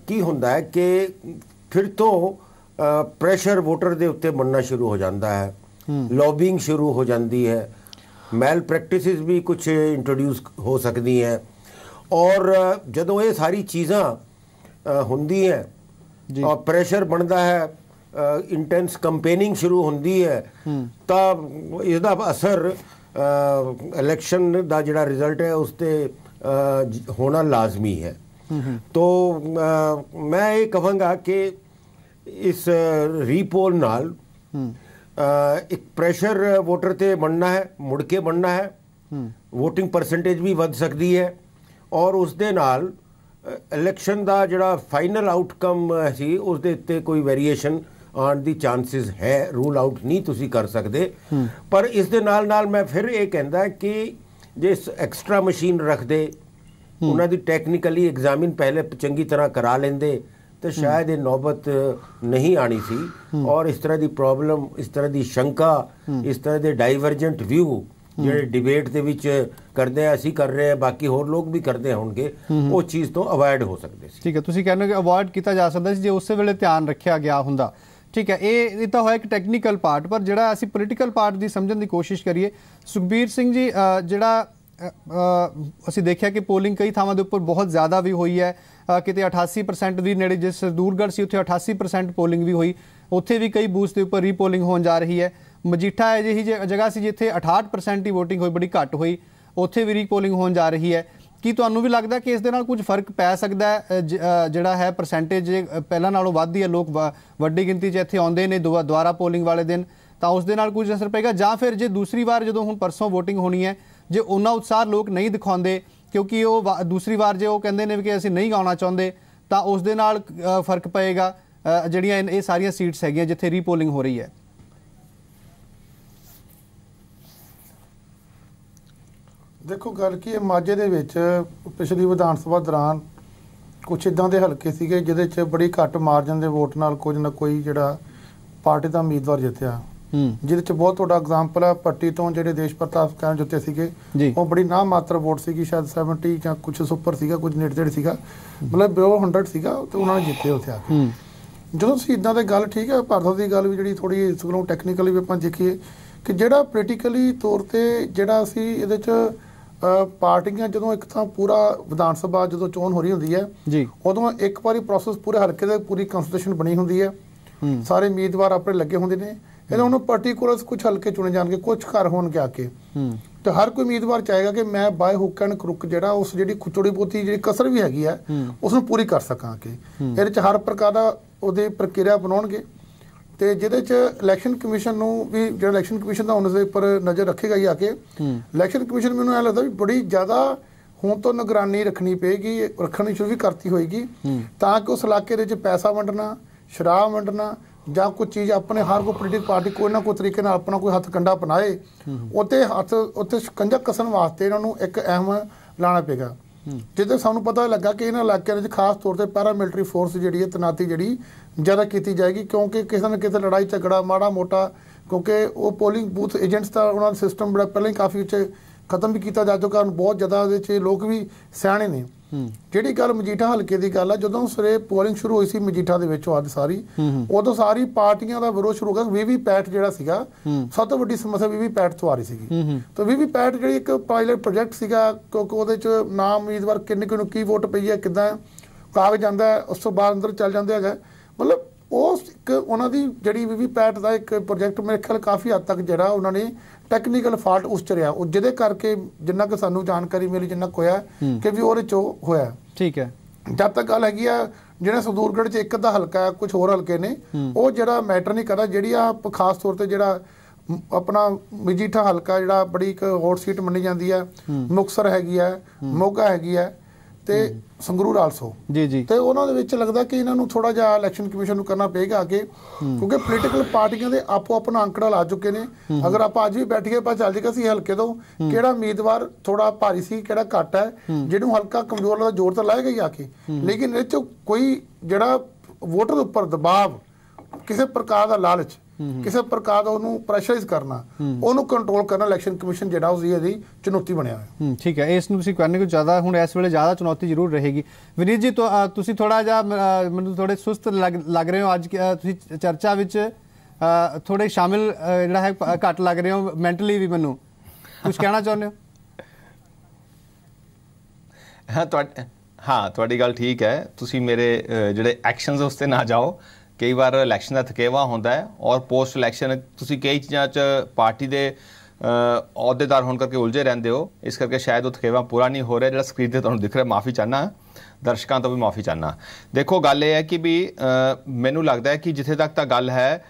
ਕੀ ਹੁੰਦਾ ਹੈ ਕਿ ਫਿਰ ਤੋਂ ਪ੍ਰੈਸ਼ਰ ਵੋਟਰ ਦੇ ਉੱਤੇ ਬਣਨਾ ਸ਼ੁਰੂ ਹੋ ਜਾਂਦਾ ਹੈ ਲੌਬਿੰਗ ਸ਼ੁਰੂ ਹੋ ਜਾਂਦੀ ਹੈ ਮੈਲ ਪ੍ਰੈਕਟਿਸਿਸ ਵੀ ਕੁਝ ਇੰਟਰੋਡਿਊਸ ਹੋ ਸਕਦੀ ਹੈ ਔਰ ਜਦੋਂ ਇਹ ਸਾਰੀ ਚੀਜ਼ਾਂ ਹੁੰਦੀ ਹੈ ਔਰ ਪ੍ਰੈਸ਼ਰ ਬਣਦਾ ਹੈ ਇੰਟੈਂਸ ਕੰਪੇਨਿੰਗ ਸ਼ੁਰੂ ਹੁੰਦੀ ਹੈ ਤਾਂ ਇਸ ਦਾ ਅਸਰ ਇਲੈਕਸ਼ਨ ਦਾ ਜਿਹੜਾ ਰਿਜ਼ਲਟ ਹੈ ਉਸ ਤੇ ਹੋਣਾ ਲਾਜ਼ਮੀ ਹੈ ਤੋਂ ਮੈਂ ਇਹ ਕਹਾਂਗਾ ਕਿ ਇਸ ਰੀਪੋਲ ਨਾਲ ਇੱਕ ਪ੍ਰੈਸ਼ਰ ਵੋਟਰ ਤੇ ਬਣਨਾ ਹੈ ਮੁੜ ਕੇ ਬਣਨਾ ਹੈ VOTING ਪਰਸੈਂਟੇਜ ਵੀ ਵੱਧ ਸਕਦੀ ਹੈ ਔਰ ਉਸ ਦੇ ਨਾਲ ਇਲੈਕਸ਼ਨ ਦਾ ਜਿਹੜਾ ਫਾਈਨਲ ਆਊਟਕਮ ਸੀ ਉਸ ਦੇ ਉੱਤੇ ਕੋਈ ਵੇਰੀਏਸ਼ਨ ਆਉਣ ਦੀ ਚਾਂਸਸ ਹੈ ਰੂਲ ਆਊਟ ਨਹੀਂ ਤੁਸੀਂ ਕਰ ਸਕਦੇ ਪਰ ਇਸ ਦੇ ਨਾਲ ਨਾਲ ਮੈਂ ਫਿਰ ਇਹ ਕਹਿੰਦਾ ਕਿ ਜੇ ਐਕਸਟਰਾ ਮਸ਼ੀਨ ਰੱਖਦੇ ਉਹਨਾਂ ਦੀ ਟੈਕਨੀਕਲੀ ਐਗਜ਼ਾਮਿਨ ਪਹਿਲੇ ਚੰਗੀ ਤਰ੍ਹਾਂ ਕਰਾ ਲੈਂਦੇ ਤੇ ਸ਼ਾਇਦ ਇਹ ਨੌਬਤ ਨਹੀਂ ਆਣੀ ਸੀ ਔਰ ਇਸ ਤਰ੍ਹਾਂ ਦੀ ਪ੍ਰੋਬਲਮ ਇਸ ਤਰ੍ਹਾਂ ਦੀ ਸ਼ੰਕਾ ਇਸ ਤਰ੍ਹਾਂ ਦੇ ਡਾਈਵਰਜੈਂਟ ਵਿਊ ਜਿਹੜੇ ਡਿਬੇਟ ਦੇ ਵਿੱਚ ਕਰਦੇ ਆ ਅਸੀਂ ਕਰ ਰਹੇ ਆ ਬਾਕੀ ਹੋਰ ਲੋਕ ਵੀ ਕਰਦੇ ਹੋਣਗੇ ਉਹ ਚੀਜ਼ ਤੋਂ ਅਵਾਇਡ ਹੋ ਸਕਦੇ ਸੀ ਠੀਕ ਹੈ ਤੁਸੀਂ ਕਹਿੰਦੇ ਹੋ ਕਿ ਅਵਾਇਡ ਕੀਤਾ ਜਾ ਸਕਦਾ ਸੀ ਜੇ ਉਸੇ ਵੇਲੇ ਧਿਆਨ ਰੱਖਿਆ ਗਿਆ ਹੁੰਦਾ ਠੀਕ ਹੈ ਇਹ ਇਹ ਤਾਂ ਹੋਇਆ ਇੱਕ ਟੈਕਨੀਕਲ ਪਾਰਟ ਪਰ ਜਿਹੜਾ ਅਸੀਂ ਪੋਲੀਟੀਕਲ ਪਾਰਟ ਦੀ ਸਮਝਣ ਦੀ ਕੋਸ਼ਿਸ਼ ਕਰੀਏ ਸੁਖਬੀਰ ਸਿੰਘ ਜੀ ਜਿਹੜਾ ਅਸੀਂ ਦੇਖਿਆ ਕਿ ਪੋਲਿੰਗ ਕਈ ਥਾਵਾਂ ਦੇ ਉੱਪਰ ਬਹੁਤ ਜ਼ਿਆਦਾ ਵੀ ਹੋਈ ਹੈ ਕਿਤੇ 88% ਦੀ ਨੇੜੇ ਜਿਸ ਦੂਰਗੜ ਸੀ ਉੱਥੇ 88% ਪੋਲਿੰਗ ਵੀ ਹੋਈ ਉੱਥੇ ਵੀ ਕਈ ਬੂਥ ਦੇ ਉੱਪਰ ਰੀਪੋਲਿੰਗ ਹੋਣ ਜਾ ਰਹੀ ਹੈ ਮਜੀਠਾ ਹੈ ਜਿਹੀ ਜਗ੍ਹਾ ਸੀ ਜਿੱਥੇ 68% ਦੀ VOTING ਹੋਈ ਬੜੀ ਘੱਟ ਹੋਈ ਉੱਥੇ ਵੀ ਰੀਪੋਲਿੰਗ ਹੋਣ ਜਾ ਰਹੀ ਹੈ ਕੀ ਤੁਹਾਨੂੰ ਵੀ ਲੱਗਦਾ ਕਿ ਇਸ ਦੇ ਨਾਲ ਕੁਝ ਫਰਕ ਪੈ ਸਕਦਾ ਹੈ ਜਿਹੜਾ ਹੈ ਪਰਸੈਂਟੇਜ ਪਹਿਲਾਂ ਨਾਲੋਂ ਵੱਧਦੀ ਹੈ ਲੋਕ ਵੱਡੀ ਗਿਣਤੀ 'ਚ ਇੱਥੇ ਆਉਂਦੇ ਨੇ ਦੁਬਾਰਾ ਪੋਲਿੰਗ ਵਾਲੇ ਦਿਨ ਤਾਂ ਉਸ ਦੇ ਨਾਲ ਕੁਝ ਅਸਰ ਪਏਗਾ ਜਾਂ ਫਿਰ ਜੇ ਦੂਸਰੀ ਵਾਰ ਜਦੋਂ ਹੁਣ ਪਰਸੋਂ VOTING ਹੋਣੀ ਹੈ ਜੇ ਉਹਨਾਂ ਉਤਸਾਹ ਲੋਕ ਨਹੀਂ ਦਿਖਾਉਂਦੇ ਕਿਉਂਕਿ ਉਹ ਦੂਸਰੀ ਵਾਰ ਜੇ ਉਹ ਕਹਿੰਦੇ ਨੇ ਕਿ ਅਸੀਂ ਨਹੀਂ ਆਉਣਾ ਚਾਹੁੰਦੇ ਤਾਂ ਉਸ ਦੇ ਨਾਲ ਫਰਕ ਪਏਗਾ ਜਿਹੜੀਆਂ ਇਹ ਸਾਰੀਆਂ ਸੀਟਸ ਹੈਗੀਆਂ ਜਿੱਥੇ ਰੀਪੋਲਿੰਗ ਹੋ ਰਹੀ ਹੈ ਦੇਖੋ ਗੱਲ ਕੀ ਹੈ ਮਾਝੇ ਦੇ ਵਿੱਚ ਪਿਛਲੀ ਵਿਧਾਨ ਸਭਾ ਦੌਰਾਨ ਕੁਝ ਇਦਾਂ ਦੇ ਹਲਕੇ ਸੀਗੇ ਜਿਹਦੇ 'ਚ ਬੜੀ ਘੱਟ ਮਾਰਜਨ ਦੇ ਵੋਟ ਨਾਲ ਕੁਝ ਨਾ ਕੋਈ ਜਿਹੜਾ ਪਾਰਟੀ ਦਾ ਉਮੀਦਵਾਰ ਜਿੱਤਿਆ ਹੂੰ ਜਿਹਦੇ 'ਚ ਬਹੁਤ ਵੱਡਾ ਐਗਜ਼ਾਮਪਲ ਆ ਪੱਟੀ ਤੋਂ ਜਿਹੜੇ ਦੇਸ਼ ਪ੍ਰਤਾਪ ਕਰਨ ਜਿੱਤੇ ਸੀਗੇ ਉਹ ਬੜੀ ਨਾ ਮਾਤਰ ਵੋਟ ਸੀਗੀ ਸ਼ਾਇਦ 70 ਜਾਂ ਕੁਝ ਸੁਪਰ ਸੀਗਾ ਕੁਝ ਨੇੜੇ ਸੀਗਾ ਮਤਲਬ ਬਿਓ 100 ਸੀਗਾ ਤੇ ਉਹਨਾਂ ਨੇ ਜਿੱਤੇ ਉੱਥੇ ਆ ਕੇ ਹੂੰ ਜਦੋਂ ਤੁਸੀਂ ਇਦਾਂ ਦੇ ਗੱਲ ਠੀਕ ਹੈ ਭਾਰਤ ਦੀ ਗੱਲ ਵੀ ਜਿਹੜੀ ਥੋੜੀ ਇਸ ਕੋਲੋਂ ਟੈਕਨੀਕਲੀ ਵੀ ਆਪਾਂ ਦੇਖੀਏ ਕਿ ਜਿਹੜਾ ਪੋਲੀਟੀਕਲੀ ਤੌਰ ਤੇ ਜਿਹੜਾ ਸੀ ਇਹਦੇ 'ਚ ਪਾਰਟੀਆਂ ਜਦੋਂ ਇੱਕ ਤਾਂ ਪੂਰਾ ਵਿਧਾਨ ਸਭਾ ਜਦੋਂ ਚੋਣ ਹੋ ਰਹੀ ਹੁੰਦੀ ਹੈ ਜੀ ਉਦੋਂ ਇੱਕ ਵਾਰੀ ਪ੍ਰੋਸੈਸ ਪੂਰੇ ਹਲਕੇ ਦੇ ਪੂਰੀ ਕਨਸਟੀਟਿਊਸ਼ਨ ਬਣੀ ਹੁੰਦੀ ਹੈ ਸਾਰੇ ਉਮੀਦਵਾਰ ਆਪਣੇ ਲੱਗੇ ਹੁੰਦੇ ਨੇ ਇਹਨਾਂ ਨੂੰ ਪਾਰਟਿਕੂਲਰਸ ਕੁਝ ਹਲਕੇ ਚੁਣੇ ਜਾਣਗੇ ਕੁਝ ਘਰ ਹੋਣਗੇ ਆ ਕੇ ਤੇ ਹਰ ਕੋਈ ਉਮੀਦਵਾਰ ਚਾਹੇਗਾ ਕਿ ਮੈਂ ਬਾਏ ਹੁੱਕ ਐਂਡ ਕਰੁੱਕ ਜਿਹੜਾ ਉਸ ਜਿਹੜੀ ਖੁਚੜੀ ਪੋਤੀ ਜਿਹੜੀ ਕਸਰ ਵੀ ਹੈਗੀ ਆ ਉਸ ਨੂੰ ਪੂਰੀ ਕਰ ਸਕਾਂ ਕਿ ਇਹਦੇ ਚ ਹਰ ਪ੍ਰਕਾਰ ਦਾ ਉਹਦੇ ਪ੍ਰਕਿਰਿਆ ਬਣਾਉਣਗੇ ਤੇ ਜਿਹਦੇ ਚ ਇਲੈਕਸ਼ਨ ਕਮਿਸ਼ਨ ਨੂੰ ਵੀ ਜਿਹੜਾ ਇਲੈਕਸ਼ਨ ਕਮਿਸ਼ਨ ਦਾ ਉਹਨਾਂ ਦੇ ਉੱਪਰ ਨਜ਼ਰ ਰੱਖੇਗਾ ਹੀ ਆ ਕੇ ਇਲੈਕਸ਼ਨ ਕਮਿਸ਼ਨ ਮੈਨੂੰ ਇਹ ਲੱਗਦਾ ਵੀ ਬੜੀ ਜ਼ਿਆਦਾ ਹੁਣ ਤੋਂ ਨਿਗਰਾਨੀ ਰੱਖਣੀ ਪਏਗੀ ਰੱਖਣੀ ਸ਼ੁਰੂ ਵੀ ਕਰਤੀ ਹੋਏਗੀ ਤਾਂ ਕਿ ਉਸ ਇਲਾਕੇ ਦੇ ਵਿੱਚ ਪੈਸਾ ਵੰਡਣਾ ਸ਼ਰਾਬ ਵੰਡਣਾ ਜਾਂ ਕੋਈ ਚੀਜ਼ ਆਪਣੇ ਹਰ ਕੋਈ ਪੋਲੀਟਿਕ ਪਾਰਟੀ ਕੋਈ ਨਾ ਕੋਈ ਤਰੀਕੇ ਨਾਲ ਆਪਣਾ ਕੋਈ ਹੱਥ ਕੰਡਾ ਪਨਾਏ ਉੱਤੇ ਹੱਥ ਉੱਤੇ ਸ਼ਿਕੰਜਾ ਕਸਣ ਵਾਸਤੇ ਇਹਨਾਂ ਨੂੰ ਇੱਕ ਅਹਿਮ ਲਾਣਾ ਪਏਗਾ ਜਿੱਦੇ ਸਾਨੂੰ ਪਤਾ ਲੱਗਾ ਕਿ ਇਹਨਾਂ ਇਲਾਕਿਆਂ ਵਿੱਚ ਖਾਸ ਤੌਰ ਤੇ ਪੈਰਾ ਮਿਲਟਰੀ ਫੋਰਸ ਜਿਹੜੀ ਹੈ ਤਨਾਤੀ ਜਿਹੜੀ ਜ਼ਿਆਦਾ ਕੀਤੀ ਜਾਏਗੀ ਕਿਉਂਕਿ ਕਿਸੇ ਨਾ ਕਿਸੇ ਲੜਾਈ ਝਗੜਾ ਮਾੜਾ ਮੋਟਾ ਕਿਉਂਕਿ ਉਹ ਪੋਲਿੰਗ ਬੂਥ ਏਜੰਟਸ ਦਾ ਉਹਨਾਂ ਦਾ ਸਿਸਟਮ ਬੜਾ ਪਹਿਲਾਂ ਹੀ ਕਾਫੀ ਚ ਖਤਮ ਵੀ ਕੀਤਾ ਜਾ ਚੁੱਕਾ ਹੁਣ ਬਹੁਤ ਜ਼ਿਆਦਾ ਉਹਦੇ 'ਚ ਲੋਕ ਵੀ ਸਿਆਣੇ ਨੇ ਜਿਹੜੀ ਗੱਲ ਮਜੀਠਾ ਹਲਕੇ ਦੀ ਗੱਲ ਆ ਜਦੋਂ ਸਰੇ ਪੋਲਿੰਗ ਸ਼ੁਰੂ ਹੋਈ ਸੀ ਮਜੀਠਾ ਦੇ ਵਿੱਚ ਅੱਜ ਸਾਰੀ ਉਦੋਂ ਸਾਰੀ ਪਾਰਟੀਆਂ ਦਾ ਵਿਰੋਧ ਸ਼ੁਰੂ ਹੋ ਗਿਆ ਵੀਵੀ ਪੈਟ ਜਿਹੜਾ ਸੀਗਾ ਸਭ ਤੋਂ ਵੱਡੀ ਸਮੱਸਿਆ ਵੀਵੀ ਪੈਟ ਤੋਂ ਆ ਰਹੀ ਸੀਗੀ ਤਾਂ ਵੀਵੀ ਪੈਟ ਜਿਹੜੀ ਇੱਕ ਪਾਇਲਟ ਪ੍ਰੋਜੈਕਟ ਸੀਗਾ ਕਿਉਂਕਿ ਉਹਦੇ ਚ ਨਾਮ ਉਮੀਦਵਾਰ ਕਿੰਨੇ ਕਿੰਨੂ ਕੀ ਵੋਟ ਪਈ ਹੈ ਕਿਦਾਂ ਕਾਗਜ਼ ਆਂਦਾ ਉਸ ਤੋਂ ਬਾਅਦ ਅੰਦਰ ਚੱਲ ਜਾਂਦੇ ਹੈਗਾ ਮਤਲਬ ਉਸ ਇੱਕ ਉਹਨਾਂ ਦੀ ਜਿਹੜੀ ਵੀ ਵੀ ਪੈਟ ਦਾ ਇੱਕ ਪ੍ਰੋਜੈਕਟ ਮੇਰੇ ਖਿਆਲ ਕਾਫੀ ਹੱਦ ਤੱਕ ਜਿਹੜਾ ਉਹਨਾਂ ਨੇ ਟੈਕਨੀਕਲ ਫਾਲਟ ਉਸ ਚ ਰਿਹਾ ਉਹ ਜਿਹਦੇ ਕਰਕੇ ਜਿੰਨਾ ਕਿ ਸਾਨੂੰ ਜਾਣਕਾਰੀ ਮਿਲੀ ਜਿੰਨਾ ਕੋਇਆ ਕਿ ਵੀ ਉਹਦੇ ਚ ਹੋਇਆ ਠੀਕ ਹੈ ਜਦ ਤੱਕ ਗੱਲ ਹੈਗੀ ਆ ਜਿਹੜਾ ਸਦੂਰਗੜ ਚ ਇੱਕ ਅੱਧਾ ਹਲਕਾ ਕੁਝ ਹੋਰ ਹਲਕੇ ਨੇ ਉਹ ਜਿਹੜਾ ਮੈਟਰ ਨਹੀਂ ਕਰਦਾ ਜਿਹੜੀ ਆ ਖਾਸ ਤੌਰ ਤੇ ਜਿਹੜਾ ਆਪਣਾ ਮਜੀਠਾ ਹਲਕਾ ਜਿਹੜਾ ਬੜੀ ਇੱਕ ਹੌਟ ਸੀਟ ਮੰਨੀ ਜਾਂਦੀ ਆ ਮੁਕਸਰ ਹੈਗੀ ਆ ਮੋਗਾ ਹੈਗੀ ਆ ਤੇ ਸੰਗਰੂਰ ਆਲਸੋ ਜੀ ਜੀ ਤੇ ਉਹਨਾਂ ਦੇ ਵਿੱਚ ਲੱਗਦਾ ਕਿ ਇਹਨਾਂ ਨੂੰ ਥੋੜਾ ਜਿਹਾ ਇਲੈਕਸ਼ਨ ਕਮਿਸ਼ਨ ਨੂੰ ਕਰਨਾ ਪਏਗਾ ਅੱਗੇ ਕਿਉਂਕਿ ਪੋਲੀਟੀਕਲ ਪਾਰਟੀਆਂ ਦੇ ਆਪੋ ਆਪਣਾ ਅੰਕੜਾ ਲਾ ਚੁੱਕੇ ਨੇ ਅਗਰ ਆਪਾਂ ਅੱਜ ਵੀ ਬੈਠੀਏ ਪਾ ਚੱਲ ਜੇਗਾ ਸੀ ਹਲਕੇ ਤੋਂ ਕਿਹੜਾ ਉਮੀਦਵਾਰ ਥੋੜਾ ਭਾਰੀ ਸੀ ਕਿਹੜਾ ਘੱਟ ਹੈ ਜਿਹਨੂੰ ਹਲਕਾ ਕਮਜ਼ੋਰ ਦਾ ਜ਼ੋਰ ਤਾਂ ਲਾਏਗਾ ਹੀ ਆ ਕੇ ਲੇਕਿਨ ਇਹ ਚ ਕੋਈ ਜਿਹੜਾ ਵੋਟਰ ਉੱਪਰ ਦਬਾਅ ਕਿਸੇ ਪ੍ਰਕਾਰ ਦਾ ਲਾਲਚ ਕਿਸੇ ਪ੍ਰਕਾਰ ਦਾ ਉਹਨੂੰ ਪ੍ਰੈਸ਼ਰਾਈਜ਼ ਕਰਨਾ ਉਹਨੂੰ ਕੰਟਰੋਲ ਕਰਨਾ ਇਲੈਕਸ਼ਨ ਕਮਿਸ਼ਨ ਜਿਹੜਾ ਉਸ ਦੀ ਚੁਣੌਤੀ ਬਣਿਆ ਹੋਇਆ ਠੀਕ ਹੈ ਇਸ ਨੂੰ ਤੁਸੀਂ ਕਰਨੇ ਕੋ ਜ਼ਿਆਦਾ ਹੁਣ ਇਸ ਵੇਲੇ ਜ਼ਿਆਦਾ ਚੁਣੌਤੀ ਜ਼ਰੂਰ ਰਹੇਗੀ ਵਿਨੀਤ ਜੀ ਤੁਸੀਂ ਥੋੜਾ ਜਿਹਾ ਮੈਨੂੰ ਥੋੜੇ ਸੁਸਤ ਲੱਗ ਰਹੇ ਹੋ ਅੱਜ ਤੁਸੀਂ ਚਰਚਾ ਵਿੱਚ ਥੋੜੇ ਸ਼ਾਮਿਲ ਜਿਹੜਾ ਹੈ ਘੱਟ ਲੱਗ ਰਹੇ ਹੋ ਮੈਂਟਲੀ ਵੀ ਮੈਨੂੰ ਕੁਝ ਕਹਿਣਾ ਚਾਹੁੰਦੇ ਹੋ ਹਾਂ ਹਾਂ ਤੁਹਾਡੀ ਗੱਲ ਠੀਕ ਹੈ ਤੁਸੀਂ ਮੇਰੇ ਜਿਹੜੇ ਐਕਸ਼ਨਸ ਉਸ ਤੇ ਨਾ ਜਾਓ ਕਈ ਵਾਰ ਇਲੈਕਸ਼ਨ ਦਾ ਥਕੇਵਾ ਹੁੰਦਾ ਹੈ ਔਰ ਪੋਸਟ ਇਲੈਕਸ਼ਨ ਤੁਸੀਂ ਕਈ ਚੀਜ਼ਾਂ 'ਚ ਪਾਰਟੀ ਦੇ ਅਹੁਦੇਦਾਰ ਹੋਣ ਕਰਕੇ ਉਲਝੇ ਰਹਿੰਦੇ ਹੋ ਇਸ ਕਰਕੇ ਸ਼ਾਇਦ ਉਹ ਥਕੇਵਾ ਪੂਰਾ ਨਹੀਂ ਹੋ ਰਿਹਾ ਜਿਹੜਾ ਸਕਰੀਨ ਤੇ ਤੁਹਾਨੂੰ ਦਿਖ ਰਿਹਾ ਮਾਫੀ ਚਾਹਨਾ ਦਰਸ਼ਕਾਂ ਤੋਂ ਵੀ ਮਾਫੀ ਚਾਹਨਾ ਦੇਖੋ ਗੱਲ ਇਹ ਹੈ ਕਿ ਵੀ ਮੈਨੂੰ ਲੱਗਦਾ ਹੈ ਕਿ ਜਿੱਥੇ ਤੱਕ ਤਾਂ ਗੱਲ ਹੈ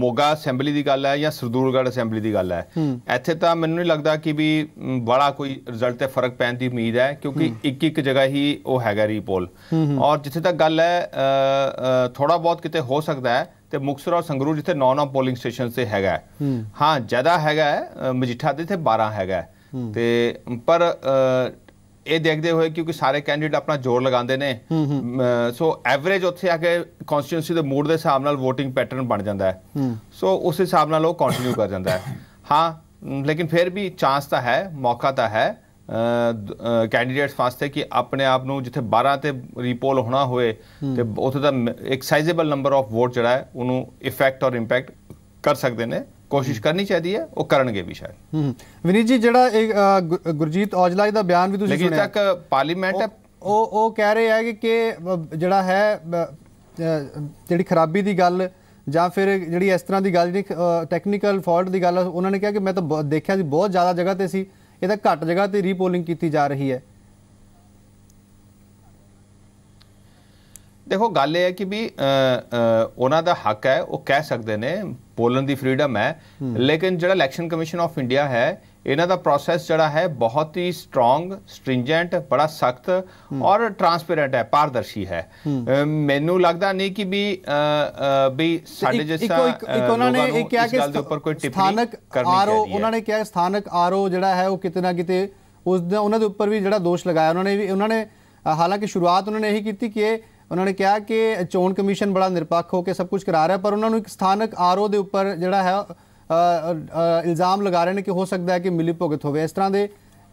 ਮੋਗਾ ਅਸੈਂਬਲੀ ਦੀ ਗੱਲ ਹੈ ਜਾਂ ਸਰਦੂਰਗੜ੍ਹ ਅਸੈਂਬਲੀ ਦੀ ਗੱਲ ਹੈ ਇੱਥੇ ਤਾਂ ਮੈਨੂੰ ਨਹੀਂ ਲੱਗਦਾ ਕਿ ਵੀ ਬੜਾ ਕੋਈ ਰਿਜ਼ਲਟ ਤੇ ਫਰਕ ਪੈਣ ਦੀ ਉਮੀਦ ਹੈ ਕਿਉਂਕਿ ਇੱਕ ਇੱਕ ਜਗ੍ਹਾ ਹੀ ਉਹ ਹੈਗਾ ਰੀਪੋਲ ਔਰ ਜਿੱਥੇ ਤੱਕ ਗੱਲ ਹੈ ਥੋੜਾ ਬਹੁਤ ਕਿਤੇ ਹੋ ਸਕਦਾ ਹੈ ਤੇ ਮੁਕਸਰ ਔਰ ਸੰਗਰੂਰ ਜਿੱਥੇ 9-9 ਪੋਲਿੰਗ ਸਟੇਸ਼ਨ ਤੇ ਹੈਗਾ ਹਾਂ ਜ਼ਿਆਦਾ ਹੈਗਾ ਮਜੀਠਾ ਦੇ ਤੇ 12 ਹੈਗਾ ਤੇ ਪਰ ਇਹ ਦੇਖਦੇ ਹੋਏ ਕਿਉਂਕਿ ਸਾਰੇ ਕੈਂਡੀਡੇਟ ਆਪਣਾ ਜ਼ੋਰ ਲਗਾਉਂਦੇ ਨੇ ਸੋ ਐਵਰੇਜ ਉੱਥੇ ਆ ਕੇ ਕਨਸਟੀਟਿਊਂਸੀ ਦੇ ਮੂਡ ਦੇ ਹਿਸਾਬ ਨਾਲ VOTING ਪੈਟਰਨ ਬਣ ਜਾਂਦਾ ਹੈ ਸੋ ਉਸ ਹਿਸਾਬ ਨਾਲ ਉਹ ਕੰਟੀਨਿਊ ਕਰ ਜਾਂਦਾ ਹੈ ਹਾਂ ਲੇਕਿਨ ਫਿਰ ਵੀ ਚਾਂਸ ਤਾਂ ਹੈ ਮੌਕਾ ਤਾਂ ਹੈ ਕੈਂਡੀਡੇਟਸ ਵਾਸਤੇ ਕਿ ਆਪਣੇ ਆਪ ਨੂੰ ਜਿੱਥੇ 12 ਤੇ ਰੀਪੋਲ ਹੋਣਾ ਹੋਵੇ ਤੇ ਉਥੇ ਦਾ ਇੱਕ ਸਾਈਜ਼ੇਬਲ ਨੰਬਰ ਆਫ ਵੋਟ ਜਿਹੜਾ ਹੈ ਉਹਨੂੰ ਇਫੈਕਟ ਔਰ ਇੰਪੈਕਟ ਕਰ ਸਕਦੇ ਨੇ ਕੋਸ਼ਿਸ਼ ਕਰਨੀ ਚਾਹੀਦੀ ਹੈ ਉਹ ਕਰਨਗੇ ਵੀ ਸ਼ਾਇਦ ਵਿਨੀਤ ਜੀ ਜਿਹੜਾ ਇਹ ਗੁਰਜੀਤ ਔਜਲਾ ਦਾ ਬਿਆਨ ਵੀ ਤੁਸੀਂ ਸੁਣਿਆ ਲੇਕਿਨ ਤੱਕ ਪਾਰਲੀਮੈਂਟ ਉਹ ਉਹ ਕਹਿ ਰਹੇ ਹੈ ਕਿ ਜਿਹੜਾ ਹੈ ਜਿਹੜੀ ਖਰਾਬੀ ਦੀ ਗੱਲ ਜਾਂ ਫਿਰ ਜਿਹੜੀ ਇਸ ਤਰ੍ਹਾਂ ਦੀ ਗੱਲ ਜਿਹੜੀ ਟੈਕਨੀਕਲ ਫਾਲਟ ਦੀ ਗੱਲ ਉਹਨਾਂ ਨੇ ਕਿਹਾ ਕਿ ਮੈਂ ਤਾਂ ਦੇਖਿਆ ਸੀ ਬਹੁਤ ਜ਼ਿਆਦਾ ਜਗ੍ਹਾ ਤੇ ਸੀ ਇਹ ਤਾਂ ਘੱਟ ਜਗ੍ਹਾ ਤੇ ਰੀਪੋਲਿੰਗ ਕੀਤੀ ਜਾ ਰਹੀ ਹੈ ਦੇਖੋ ਗੱਲ ਇਹ ਹੈ ਕਿ ਵੀ ਉਹਨਾਂ ਦਾ ਹੱਕ ਹੈ ਉਹ ਕਹਿ ਸਕਦੇ ਨੇ ਬੋਲਣ ਦੀ ਫ੍ਰੀडम ਹੈ ਲੇਕਿਨ ਜਿਹੜਾ ਇਲੈਕਸ਼ਨ ਕਮਿਸ਼ਨ ਆਫ ਇੰਡੀਆ ਹੈ ਇਹਨਾਂ ਦਾ ਪ੍ਰੋਸੈਸ ਜਿਹੜਾ ਹੈ ਬਹੁਤ ਹੀ ਸਟਰੋਂਗ ਸਟ੍ਰਿੰਜੈਂਟ ਬੜਾ ਸਖਤ ਔਰ ਟਰਾਂਸਪੇਰੈਂਟ ਹੈ ਪਾਰਦਰਸ਼ੀ ਹੈ ਮੈਨੂੰ ਲੱਗਦਾ ਨਹੀਂ ਕਿ ਵੀ ਵੀ ਸਾਡੇ ਇੱਕ ਉਹਨਾਂ ਨੇ ਇਹ ਕਿਹਾ ਕਿ ਸਥਾਨਕ ਆਰਓ ਉਹਨਾਂ ਨੇ ਕਿਹਾ ਸਥਾਨਕ ਆਰਓ ਜਿਹੜਾ ਹੈ ਉਹ ਕਿਤੇ ਨਾ ਕਿਤੇ ਉਸ ਉਹਨਾਂ ਦੇ ਉੱਪਰ ਵੀ ਜਿਹੜਾ ਦੋਸ਼ ਲਗਾਇਆ ਉਹਨਾਂ ਨੇ ਵੀ ਉਹਨਾਂ ਨੇ ਹਾਲਾਂਕਿ ਸ਼ੁਰੂਆਤ ਉਹਨਾਂ ਨੇ ਇਹੀ ਕੀਤੀ ਕਿ ਉਹਨਾਂ ਨੇ ਕਿਹਾ ਕਿ ਚੋਣ ਕਮਿਸ਼ਨ ਬੜਾ ਨਿਰਪੱਖ ਹੋ ਕੇ ਸਭ ਕੁਝ ਕਰਾ ਰਿਹਾ ਪਰ ਉਹਨਾਂ ਨੂੰ ਇੱਕ ਸਥਾਨਕ ਆਰਓ ਦੇ ਉੱਪਰ ਜਿਹੜਾ ਹੈ ਇਲਜ਼ਾਮ ਲਗਾ ਰਹੇ ਨੇ ਕਿ ਹੋ ਸਕਦਾ ਹੈ ਕਿ ਮਿਲੀ ਭੁਗਤ ਹੋਵੇ ਇਸ ਤਰ੍ਹਾਂ ਦੇ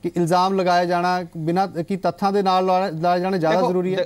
ਕਿ ਇਲਜ਼ਾਮ ਲਗਾਇਆ ਜਾਣਾ ਬਿਨਾਂ ਕਿ ਤੱਥਾਂ ਦੇ ਨਾਲ ਲਾਇਆ ਜਾਣਾ ਜ਼ਿਆਦਾ ਜ਼ਰੂਰੀ ਹੈ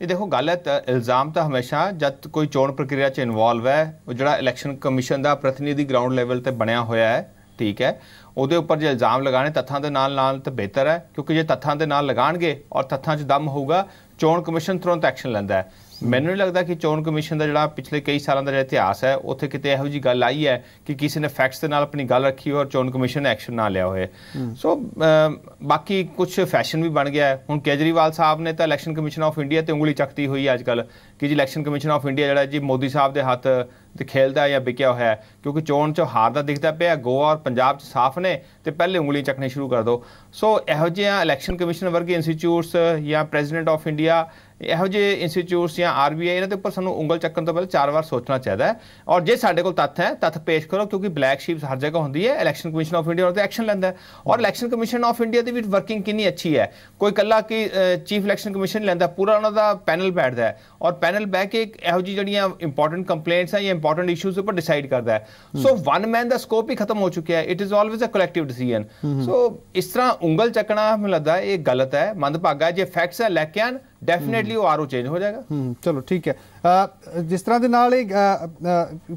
ਇਹ ਦੇਖੋ ਗਲਤ ਇਲਜ਼ਾਮ ਤਾਂ ਹਮੇਸ਼ਾ ਜਦ ਕੋਈ ਚੋਣ ਪ੍ਰਕਿਰਿਆ 'ਚ ਇਨਵੋਲਵ ਹੈ ਉਹ ਜਿਹੜਾ ਇਲੈਕਸ਼ਨ ਕਮਿਸ਼ਨ ਦਾ ਪ੍ਰਤੀਨਿਧੀ ਗਰਾਊਂਡ ਲੈਵਲ ਤੇ ਬਣਿਆ ਹੋਇਆ ਹੈ ਠੀਕ ਹੈ ਉਹਦੇ ਉੱਪਰ ਜੇ ਇਲਜ਼ਾਮ ਲਗਾਣੇ ਤੱਥਾਂ ਦੇ ਨਾਲ ਨਾਲ ਤਾਂ ਬਿਹਤਰ ਹੈ ਕਿਉਂਕਿ ਜੇ ਤੱਥਾਂ ਦੇ ਨਾਲ ਲਗਾਣਗੇ ਔਰ ਤੱਥਾਂ 'ਚ ਦਮ ਹੋਊਗਾ ਚੋਣ ਕਮਿਸ਼ਨ ਤੁਰੰਤ ਐਕਸ਼ਨ ਲੈਂਦਾ ਹੈ ਮੈਨੂੰ ਨਹੀਂ ਲੱਗਦਾ ਕਿ ਚੋਣ ਕਮਿਸ਼ਨ ਦਾ ਜਿਹੜਾ ਪਿਛਲੇ ਕਈ ਸਾਲਾਂ ਦਾ ਜਿਹੜਾ ਇਤਿਹਾਸ ਹੈ ਉੱਥੇ ਕਿਤੇ ਇਹੋ ਜੀ ਗੱਲ ਆਈ ਹੈ ਕਿ ਕਿਸੇ ਨੇ ਫੈਕਟਸ ਦੇ ਨਾਲ ਆਪਣੀ ਗੱਲ ਰੱਖੀ ਔਰ ਚੋਣ ਕਮਿਸ਼ਨ ਨੇ ਐਕਸ਼ਨ ਨਾ ਲਿਆ ਹੋਏ ਸੋ ਬਾਕੀ ਕੁਝ ਫੈਸ਼ਨ ਵੀ ਬਣ ਗਿਆ ਹੁਣ ਕੇਜਰੀਵਾਲ ਸਾਹਿਬ ਨੇ ਤਾਂ ਇਲੈਕਸ਼ਨ ਕਮਿਸ਼ਨ ਆਫ ਇੰਡੀਆ ਤੇ ਉਂਗਲੀ ਚੱਕਦੀ ਹੋਈ ਹੈ ਅੱਜਕੱਲ ਕਿ ਜੀ ਇਲੈਕਸ਼ਨ ਕਮਿਸ਼ਨ ਆਫ ਇੰਡੀਆ ਜਿਹੜਾ ਜੀ ਮੋਦੀ ਸਾਹਿਬ ਦੇ ਹੱਥ ਤੇ ਖੇਲਦਾ ਜਾਂ ਵਿਕਿਆ ਹੋਇਆ ਕਿਉਂਕਿ ਚੋਣ ਚ ਹਾਰ ਦਾ ਦਿਖਦਾ ਪਿਆ ਗੋਆ ਔਰ ਪੰਜਾਬ ਚ ਸਾਫ਼ ਨੇ ਤੇ ਪਹਿਲੇ ਉਂਗਲੀ ਚੱਕਣੀ ਸ਼ੁਰੂ ਕਰ ਦੋ ਸੋ ਇਹੋ ਜਿਹੇ ਇਲੈਕਸ਼ਨ ਕਮਿਸ਼ਨ ਵਰਗੇ ਇੰਸਟੀਚਿਊਟਸ ਜਾਂ ਪ੍ਰੈਜ਼ੀਡੈਂਟ ਆਫ ਇੰਡੀਆ ਇਹੋ ਜਿਹੇ ਇੰਸਟੀਚਿਊਟਸ ਜਾਂ ਆਰਬੀਆਈ ਇਹਨਾਂ ਦੇ ਉੱਪਰ ਸਾਨੂੰ ਉਂਗਲ ਚੱਕਣ ਤੋਂ ਪਹਿਲਾਂ ਚਾਰ ਵਾਰ ਸੋਚਣਾ ਚਾਹੀਦਾ ਹੈ ਔਰ ਜੇ ਸਾਡੇ ਕੋਲ ਤੱਥ ਹੈ ਤੱਥ ਪੇਸ਼ ਕਰੋ ਕਿਉਂਕਿ ਬਲੈਕ ਸ਼ੀਪਸ ਹਰ ਜਗ੍ਹਾ ਹੁੰਦੀ ਹੈ ਇਲੈਕਸ਼ਨ ਕਮਿਸ਼ਨ ਆਫ ਇੰਡੀਆ ਉਹ ਤੇ ਐਕਸ਼ਨ ਲੈਂਦਾ ਹੈ ਔਰ ਇਲੈਕਸ਼ਨ ਕਮਿਸ਼ਨ ਆਫ ਇੰਡੀਆ ਦੀ ਵੀ ਵਰਕਿੰਗ ਕਿੰਨੀ ਅੱਛੀ ਹੈ ਕੋਈ ਕੱਲਾ ਕਿ ਚੀਫ ਇਲੈਕਸ਼ਨ ਕਮਿਸ਼ਨ ਲੈਂਦਾ ਪੂਰਾ ਉਹਨਾਂ ਦਾ ਪੈਨਲ ਬੈਠਦਾ ਹੈ ਔਰ ਪੈਨਲ ਬੈ ਕੇ ਇਹੋ ਜੀ ਜਿਹੜੀਆਂ ਇੰਪੋਰਟੈਂਟ ਕੰਪਲੇਂਟਸ ਆ ਜਾਂ ਇੰਪੋਰਟੈਂਟ ਇਸ਼ੂਸ ਉੱਪਰ ਡਿਸਾਈਡ ਕਰਦਾ ਹੈ ਸੋ ਵਨ ਮੈਨ ਦਾ ਸਕੋਪ ਹੀ ਖਤਮ ਹੋ ਚੁੱਕਿਆ ਹੈ it is always a collective decision so ਇਸ ਤਰ੍ਹਾਂ ਉਂਗਲ ਚੱਕਣਾ ਮੈਨੂੰ ਲੱਗਦਾ ਇਹ ਗਲਤ ਹੈ ਮੰਦਭਾਗਾ ਜੇ ਫੈਕਟਸ ਹੈ ਲੈ ਕੇ ਆਣ ਡੈਫੀਨਿਟਲੀ ਉਹ ਆਰਓ ਚੇਂਜ ਹੋ ਜਾਏਗਾ ਹੂੰ ਚਲੋ ਠੀਕ ਹੈ ਜਿਸ ਤਰ੍ਹਾਂ ਦੇ ਨਾਲ ਇਹ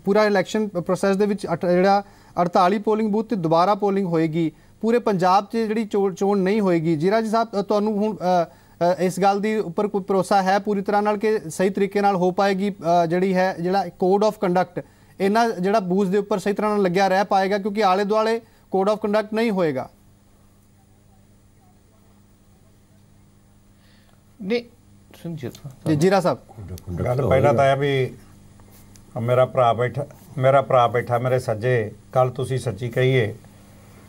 ਪੂਰਾ ਇਲੈਕਸ਼ਨ ਪ੍ਰੋਸੈਸ ਦੇ ਵਿੱਚ ਜਿਹੜਾ 48 ਪੋਲਿੰਗ ਬੂਥ ਤੇ ਦੁਬਾਰਾ ਪੋਲਿੰਗ ਹੋਏਗੀ ਪੂਰੇ ਪੰਜਾਬ 'ਚ ਜਿਹੜੀ ਚੋਣ ਨਹੀਂ ਹੋਏਗੀ ਜਿਹੜਾ ਜੀ ਸਾਹਿਬ ਤੁਹਾਨੂੰ ਹੁਣ ਇਸ ਗੱਲ ਦੀ ਉੱਪਰ ਕੋਈ ਭਰੋਸਾ ਹੈ ਪੂਰੀ ਤਰ੍ਹਾਂ ਨਾਲ ਕਿ ਸਹੀ ਤਰੀਕੇ ਨਾਲ ਹੋ ਪਾਏਗੀ ਜਿਹੜੀ ਹੈ ਜਿਹੜਾ ਕੋਡ ਆਫ ਕੰਡਕਟ ਇਹਨਾਂ ਜਿਹੜਾ ਬੂਥ ਦੇ ਉੱਪਰ ਸਹੀ ਤਰ੍ਹਾਂ ਨਾਲ ਲੱਗਿਆ ਰਹਿ ਪਾਏਗਾ ਕਿਉਂਕਿ ਆਲੇ ਦੁਆਲੇ ਕੋਡ ਆਫ ਕੰਡਕਟ ਨਹੀਂ ਹੋਏਗਾ ਨਹੀਂ ਸੰਜੀਤ ਜੀ ਜੀਰਾ ਸਾਹਿਬ ਗੱਲ ਪਹਿਲਾਂ ਤਾਂ ਆ ਵੀ ਮੇਰਾ ਭਰਾ ਬੈਠਾ ਮੇਰਾ ਭਰਾ ਬੈਠਾ ਮੇਰੇ ਸੱਜੇ ਕੱਲ ਤੁਸੀਂ ਸੱਚੀ ਕਹੀਏ